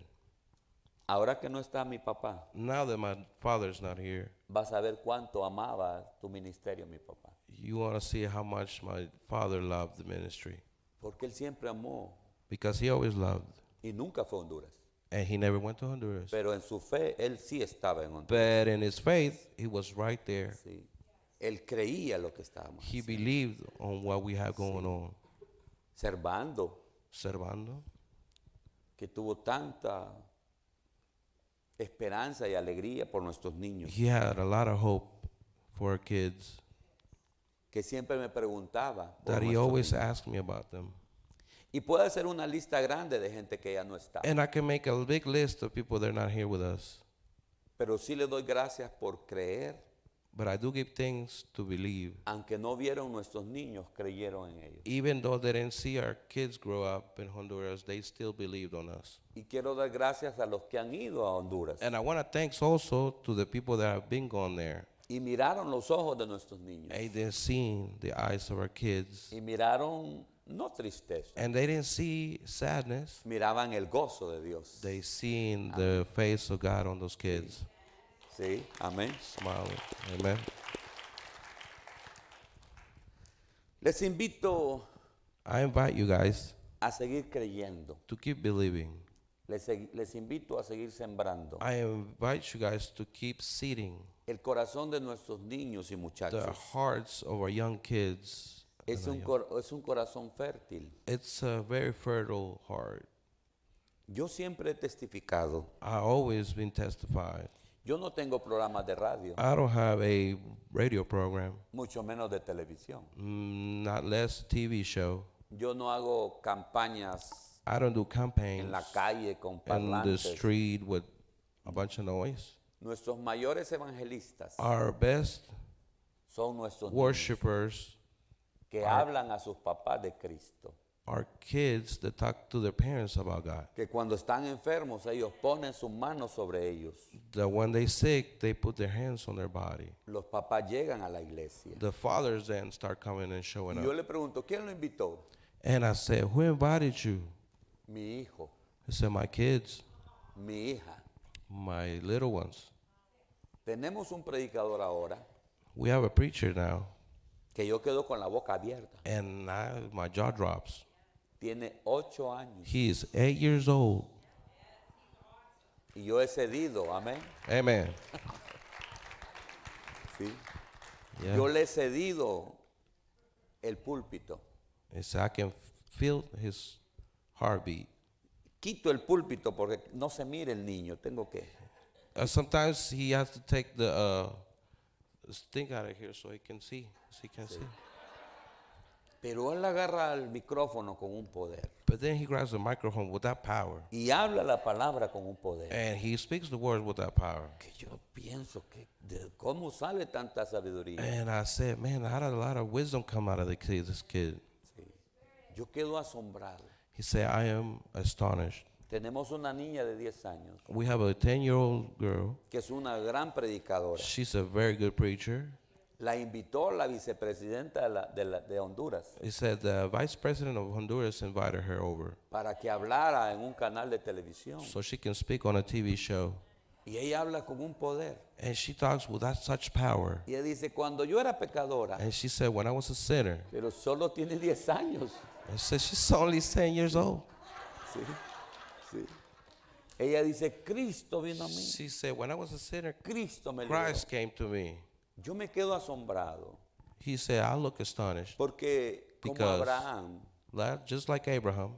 Ahora que no está mi papá. Now that my father's not here. Vas a ver cuánto amaba tu ministerio mi papá. You want to see how much my father loved the ministry. Porque él siempre amó. Because he always loved. Y nunca fue a Honduras. And he never went to Honduras. Pero en su fe él sí estaba en Honduras. But in his faith he was right there. Sí. Él creía lo que estábamos. He believed on what we have going on. Servando. Servando. Que tuvo tanta esperanza y alegría por nuestros niños. He had a lot of hope for our kids que siempre me preguntaba. That he always asked me about them. Y puede hacer una lista grande de gente que ya no está. And I can make a big list of people that are not here with us. Pero sí le doy gracias por creer. But I do give thanks to believe. Aunque no vieron nuestros niños, creyeron en ellos. Even though they didn't see our kids grow up in Honduras, they still believed on us. Y quiero dar gracias a los que han ido a Honduras. And I want to thanks also to the people that have been gone there. Y miraron los ojos de nuestros niños. And they seen the eyes of our kids. Y miraron no tristeza. And they didn't see sadness. Miraban el gozo de Dios. They seen the face of God on those kids. Sí, sí. amén. Smiling. Amen. Les invito I invite you guys a seguir creyendo. To keep believing. Les, les invito a seguir sembrando. I invite you guys to keep seeding el corazón de nuestros niños y muchachos. the hearts of our young kids. Es un, our cor- es un corazón fértil. It's a very fertile heart. Yo siempre he testificado. I always been testified. Yo no tengo programas de radio, I don't have a radio program, mucho menos de televisión. mm, not less TV show. Yo no hago campañas I don't do campaigns en la calle con in the street with a bunch of noise. Nuestros mayores evangelistas Our best son nuestros worshipers que hablan a sus papás de Cristo. kids that talk to their parents about God. Que cuando están enfermos ellos ponen sus manos sobre ellos. That when they sick, they put their hands on their body. Los papás llegan a la iglesia. The fathers then start coming and showing Y yo up. le pregunto, ¿quién lo invitó? And I said, Who invited you? Mi hijo. He said, My kids, Mi hija. my little ones. Tenemos un predicador ahora We have a preacher now, que yo quedo con la boca abierta. and I, my jaw drops. Tiene ocho años He is eight years old. y yo he cedido, amén. Amen. Sí. Yo le he cedido el púlpito. So I can feel his heartbeat. Quito el púlpito porque no se mire el niño, tengo que. Uh, sometimes he has to take the uh, thing out of here so he can see, so he can sí. see. Pero él agarra el micrófono con un poder. But then he grabs the microphone with that power. Y habla la palabra con un poder. And he speaks the words with that power. Que yo pienso que de cómo sale tanta sabiduría. And I said, man, how did a lot of wisdom come out of the kid, this kid? Sí. Yo quedo asombrado. He said, I am astonished. Tenemos una niña de 10 años We have a 10 year old girl. que es una gran predicadora. She's a very good preacher. La invitó la vicepresidenta de, la- de la- de Honduras He said the vice president of Honduras invited her over para que hablara en un canal de televisión. so she can speak on a TV show. Y ella habla con un poder. And she talks without such power. Y ella dice, cuando yo era pecadora, And she said, When I was a sinner, pero solo tiene 10 años. I said, she's only 10 years old. Sí, sí. Ella dice, Cristo vino a mí. She said, when I was a sinner, Cristo me Christ libró. came to me. Yo me quedo asombrado. He said, I look astonished. Porque como Abraham, just like Abraham,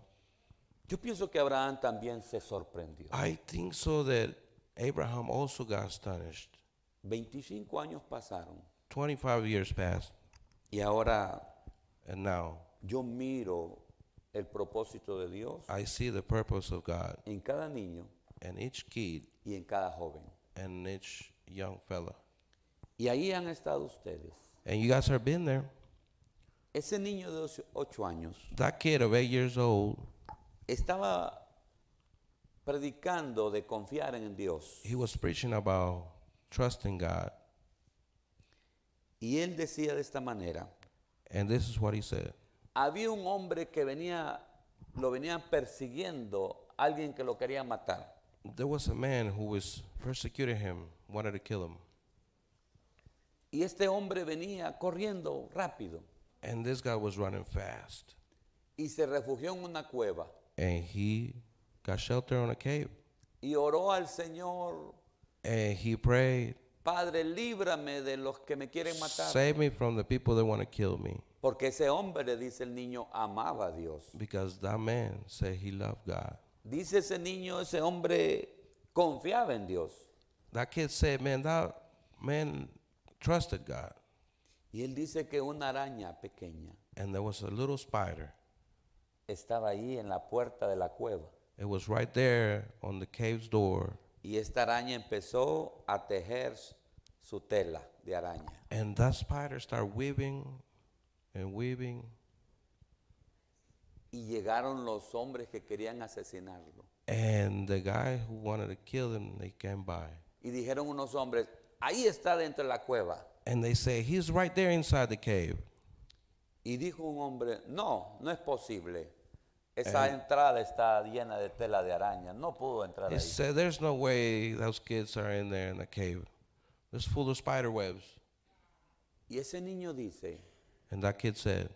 yo pienso que Abraham también se sorprendió. I think so that Abraham also got astonished. 25 años pasaron. 25 years passed. Y ahora, and now, yo miro el propósito de Dios I see the purpose of God en cada niño and each kid y en cada joven. and each young fella. Y ahí han estado ustedes. And you guys have been there. Ese niño de 8 años That kid of eight years old, estaba predicando de confiar en Dios. he was preaching about trusting God. Y él decía de esta manera, and this is what he said había un hombre que venía, lo venían persiguiendo, alguien que lo quería matar. There was a man who was persecuting him, wanted to kill him. Y este hombre venía corriendo rápido. And this guy was running fast. Y se refugió en una cueva. And he got shelter in a cave. Y oró al Señor. And he prayed. Padre, líbrame de los que me quieren matar. Save me from the people that want to kill me. Porque ese hombre, dice el niño, amaba a Dios. Because that man said he loved God. Dice ese niño, ese hombre confiaba en Dios. That kid said, man, that man trusted God. Y él dice que una araña pequeña And there was a little spider. estaba ahí en la puerta de la cueva. It was right there on the cave's door. Y esta araña empezó a tejer su tela de araña. And that spider started weaving and weaving. Y llegaron los hombres que querían asesinarlo. And the guy who wanted to kill him, they came by. Y dijeron unos hombres, ahí está dentro de la cueva. And they say, he's right there inside the cave. Y dijo un hombre, no, no es posible. Esa And entrada está llena de tela de araña. No pudo entrar He ahí. said, there's no way those kids are in there in the cave. It's full of spider webs. Y ese niño dice, And that kid said,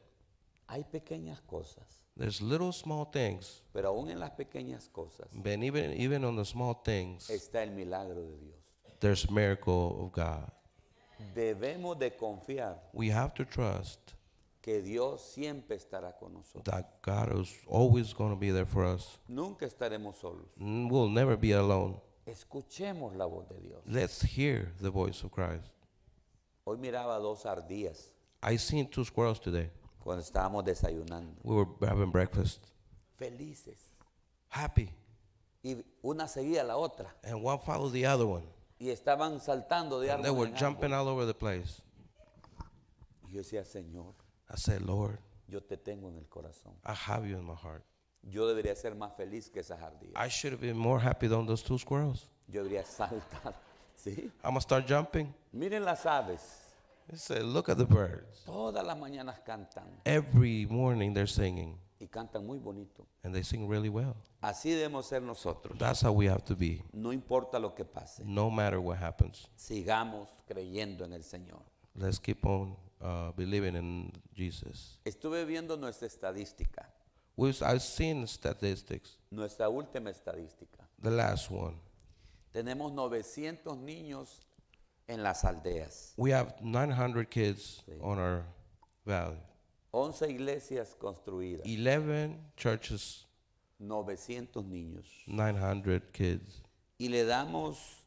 Hay pequeñas cosas. There's little small things. Pero aún en las pequeñas cosas But even, even on the small things, está el milagro de Dios. there's miracle of God. Debemos de confiar We have to trust que Dios siempre estará con nosotros. that God is always going to be there for us. Nunca estaremos solos. We'll never be alone. Escuchemos la voz de Dios. Let's hear the voice of Christ. Hoy miraba dos I seen two squirrels today. Cuando estábamos desayunando. We were having breakfast. Felices. Happy. Y una seguía la otra. And one followed the other one. Y estaban saltando de árbol. They were jumping árbol. all over the place. Y yo decía, Señor. I said, Lord. Yo te tengo en el corazón. I have you in my heart. Yo debería ser más feliz que esas ardillas. I should have been more happy than those two squirrels. Yo debería saltar. ¿Sí? I'm gonna start jumping. Miren las aves said, look at the birds. Todas las mañanas cantan. Every morning they're singing. Y cantan muy bonito. And they sing really well. Así debemos ser nosotros. That's how we have to be. No importa lo que pase. No matter what happens. Sigamos creyendo en el Señor. Let's keep on uh, believing in Jesus. Estuve viendo nuestra estadística. We've, I've seen statistics. Nuestra última estadística. The last one. Tenemos 900 niños en las aldeas. We have 900 kids on our valley, 11 iglesias construidas, 11 churches, 900 niños. 900 kids. Y le damos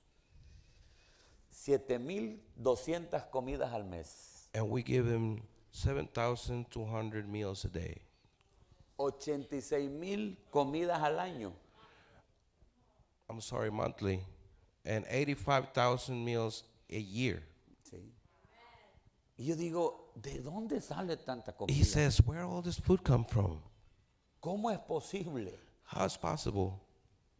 7.200 comidas al mes, And we give them 7,200 meals a day, 86.000 comidas al año. I'm sorry, monthly, and 85,000 meals a year. Y yo digo, ¿de dónde sale tanta comida? He says, where all this food come from? ¿Cómo es posible? How is possible?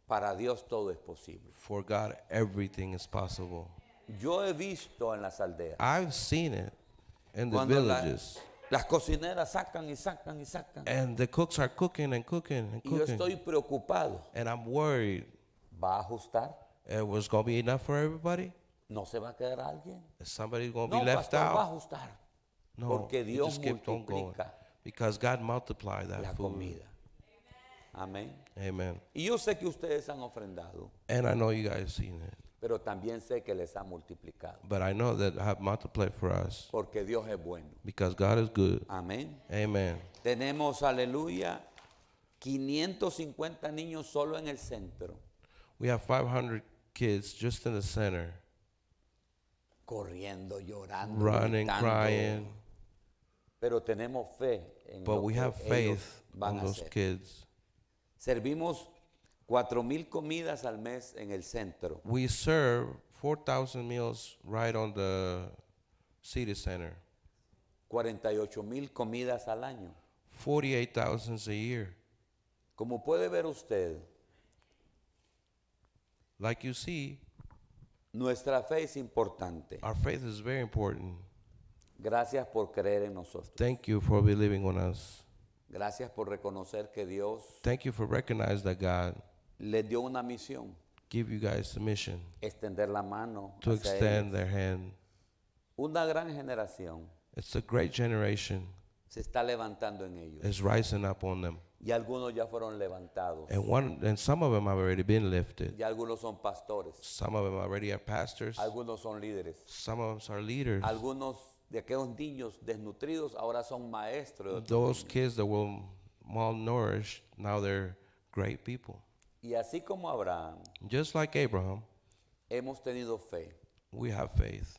Para Dios todo es posible. For God, everything is possible. Yo he visto en las aldeas. I've seen it in the Cuando la- villages. Las cocineras sacan y sacan y sacan. and the cooks are cooking and cooking and Y yo cooking. estoy preocupado. And I'm worried. ¿Va a ajustar? It was going to be enough for everybody? no se va a quedar alguien. Somebody going to no, be left pastor, out. va a ajustar. No, porque Dios multiplica Because God multiplied that la comida. Amén. Amen. Y yo sé que ustedes han ofrendado. And I know you guys seen it. Pero también sé que les ha multiplicado. But I know that have multiplied for us. Porque Dios es bueno. Because God is good. Amén. Amen. Tenemos, aleluya, 550 niños solo en el centro. We have 500 kids just in the center. corriendo, llorando, running, gritando. crying. Pero tenemos fe en But lo we que have faith in those hacer. kids. Servimos 4000 comidas al mes en el centro. We serve 4,000 meals right on the city center, 48,000 meals comidas al año. 48,000 a year. Como puede ver usted, Like you see, Nuestra fe es importante. Our faith is very important. Gracias por creer en nosotros. Thank you for believing on us. Gracias por reconocer que Dios Thank you for recognizing that God les dio una misión. Give you guys a mission. Extender la mano. To extend ellos. their hand. Una gran generación. It's a great generation. se está levantando en ellos. is rising up on them. Y algunos ya fueron levantados. And one and some of them have already been lifted. Y algunos son pastores. Some of them already are pastors. Algunos son líderes. Some of them are leaders. Algunos de aquellos niños desnutridos ahora son maestros. Those kids that were malnourished, now they're great people. Y así como Abraham, Just like Abraham, hemos tenido fe. we have faith.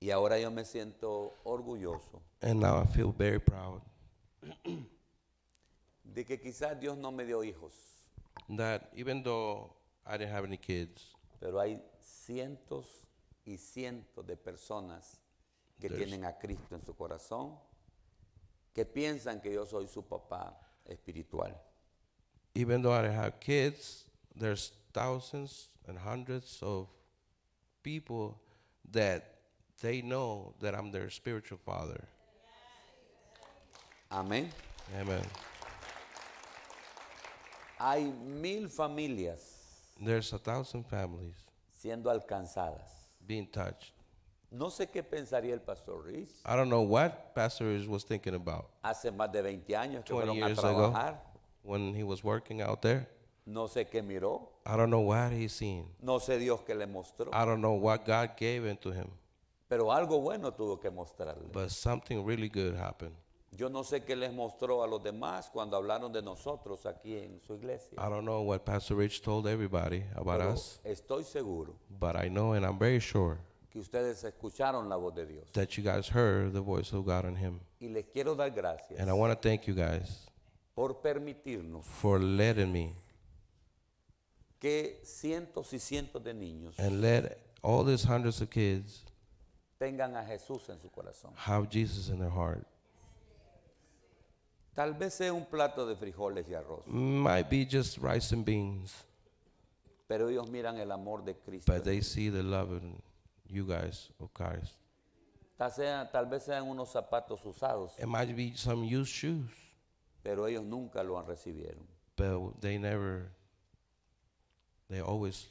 Y ahora yo me siento orgulloso And now I feel very proud. de que quizás Dios no me dio hijos. That even though I didn't have any kids, pero hay cientos y cientos de personas que that tienen a Cristo en su corazón, que piensan que yo soy su papá espiritual. even though I didn't have kids, there's thousands and hundreds of people that they know that I'm their spiritual father. Amén. Amen. Hay mil familias There's a thousand families siendo alcanzadas. being touched. No sé qué pensaría el pastor Riz. I don't know what Pastor Riz was thinking about. Hace más de 20 años que 20 fueron a years ago, when he was working out there, No sé qué miró. I don't know what he seen. No sé Dios qué le mostró. I don't know what God gave into him, Pero algo bueno tuvo que mostrarle. but something really good happened. Yo no sé qué les mostró a los demás cuando hablaron de nosotros aquí en su iglesia. I don't know what Pastor Rich told everybody about Pero us, estoy seguro but I know and I'm very sure que ustedes escucharon la voz de Dios. that you guys heard the voice of God in him. Y les quiero dar gracias And I want to thank you guys por permitirnos for letting me que cientos y cientos de niños and let all these hundreds of kids tengan a Jesús en su corazón. have Jesus in their heart. Tal vez sea un plato de frijoles y arroz. Might be just rice and beans. Pero ellos miran el amor de Cristo. But they see the love in you guys of oh Christ. Tal, sea, tal vez sean unos zapatos usados. It might be some used shoes. Pero ellos nunca lo han recibieron. But they never, they always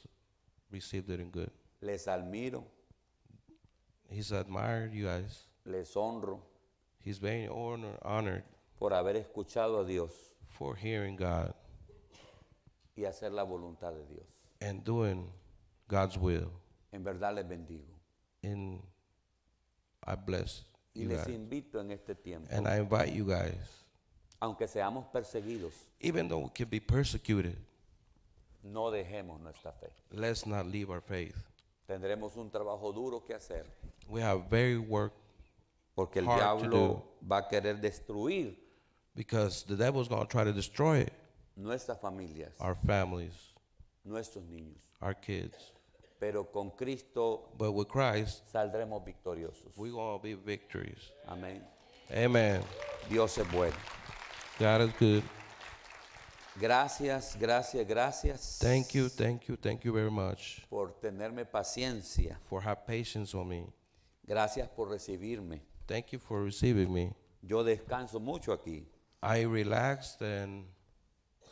received it in good. Les admiro. He's admired you guys. Les honro. He's being honored. honored por haber escuchado a Dios y hacer la voluntad de Dios. En verdad les bendigo y les invito en este tiempo, guys, aunque seamos perseguidos, no dejemos nuestra fe. Tendremos un trabajo duro que hacer porque el diablo va a querer destruir Because the devil is going to try to destroy it. Nuestras familias. Our families. Nuestros niños. Our kids. Pero con Cristo but with Christ, saldremos victoriosos. we will going to be victories. Amen. Amen. Dios es bueno. God is good. Gracias, gracias, gracias. Thank you, thank you, thank you very much. Por tenerme paciencia. For have patience on me. Gracias por recibirme. Thank you for receiving me. Yo descanso mucho aquí. I relaxed and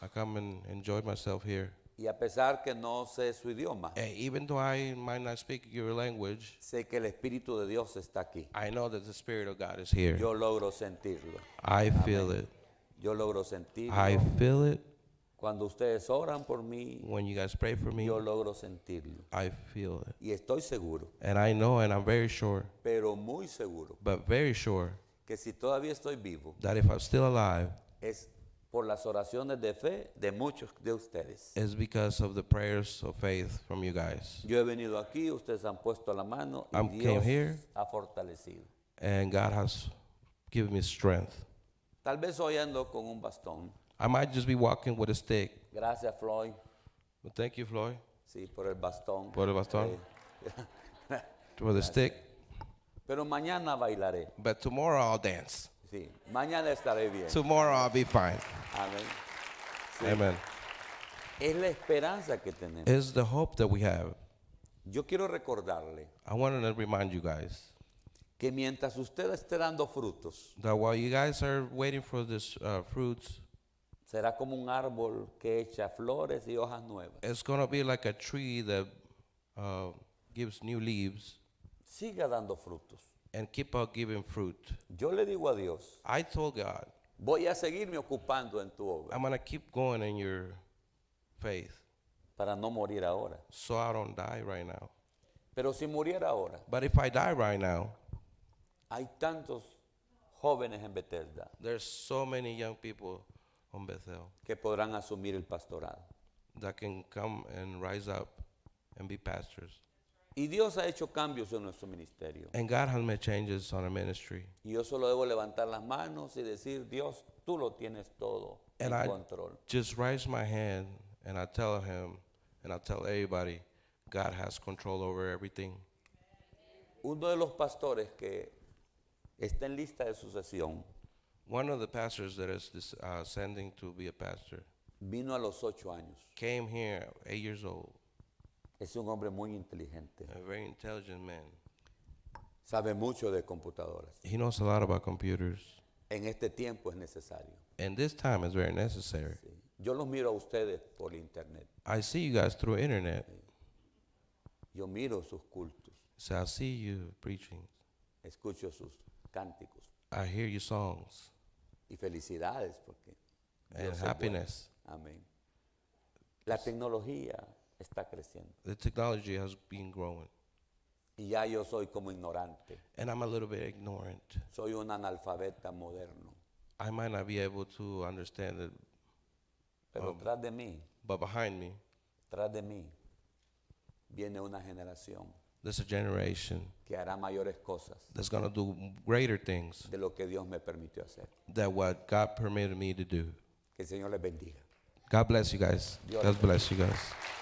I come and enjoyed myself here. Y a pesar que no sé su idioma, And eh, even though I might not speak your language, sé que el Espíritu de Dios está aquí. I know that the Spirit of God is here. Yo logro sentirlo. I feel it. Yo logro sentirlo. I feel it Cuando ustedes oran por mí, when you guys pray for me. yo logro sentirlo. I feel it. Y estoy seguro, And I know and I'm very sure, pero muy seguro, but very sure que si todavía estoy vivo, that if I'm still alive, es por las oraciones de fe de muchos de ustedes. is because of the prayers of faith from you guys. Yo he venido aquí, ustedes han puesto la mano y I'm came here. ha fortalecido. And God has given me strength. Tal vez hoy ando con un bastón. I might just be walking with a stick. Gracias, Floyd. But thank you, Floyd, Sí, por el bastón. por el bastón, for eh, the stick. Pero mañana bailaré. But tomorrow I'll dance. Sí, mañana estaré bien. Tomorrow I'll be fine. Amen. Sí. Amen. Es la esperanza que tenemos. It's the hope that we have. Yo quiero recordarle I want to remind you guys que mientras usted esté dando frutos, that while you guys are waiting for this uh, fruits, será como un árbol que echa flores y hojas nuevas. it's gonna be like a tree that uh, gives new leaves siga dando frutos. and keep on giving fruit. Yo le digo a Dios, I told God, voy a seguirme ocupando en tu obra I'm gonna keep going in your faith para no morir ahora. so I don't die right now. Pero si muriera ahora, But if I die right now, hay tantos jóvenes en Bethesda there's so many young people on Bethel que podrán asumir el pastorado. that can come and rise up and be pastors. Y Dios ha hecho cambios en nuestro ministerio. And God has made changes on our ministry. Y yo solo debo levantar las manos y decir, Dios, tú lo tienes todo And en I control. just raise my hand and I tell him and I tell everybody, God has control over everything. Uno de los pastores que está en lista de sucesión One of the pastors that is this, uh, sending to be a pastor vino a los ocho años. came here eight years old es un hombre muy inteligente. A very intelligent man. Sabe mucho de computadoras. He knows a lot about computers. En este tiempo es necesario. And this time is very necessary. Sí. Yo los miro a ustedes por internet. I see you guys through internet. Sí. Yo miro sus cultos. So I see you preaching. Escucho sus cánticos. I hear your songs. Y felicidades porque. And Dios happiness. Amén. La tecnología está creciendo. The technology has been growing. Y ya yo soy como ignorante. And I'm a little bit ignorant. Soy un analfabeta moderno. I might not be able to understand it. Pero um, tras de mí, but behind me, tras de mí, viene una generación. There's a generation que hará mayores cosas that's going to do greater things de lo que Dios me permitió hacer. That what God permitted me to do. Que el Señor les bendiga. God bless you guys. Dios God bless you guys.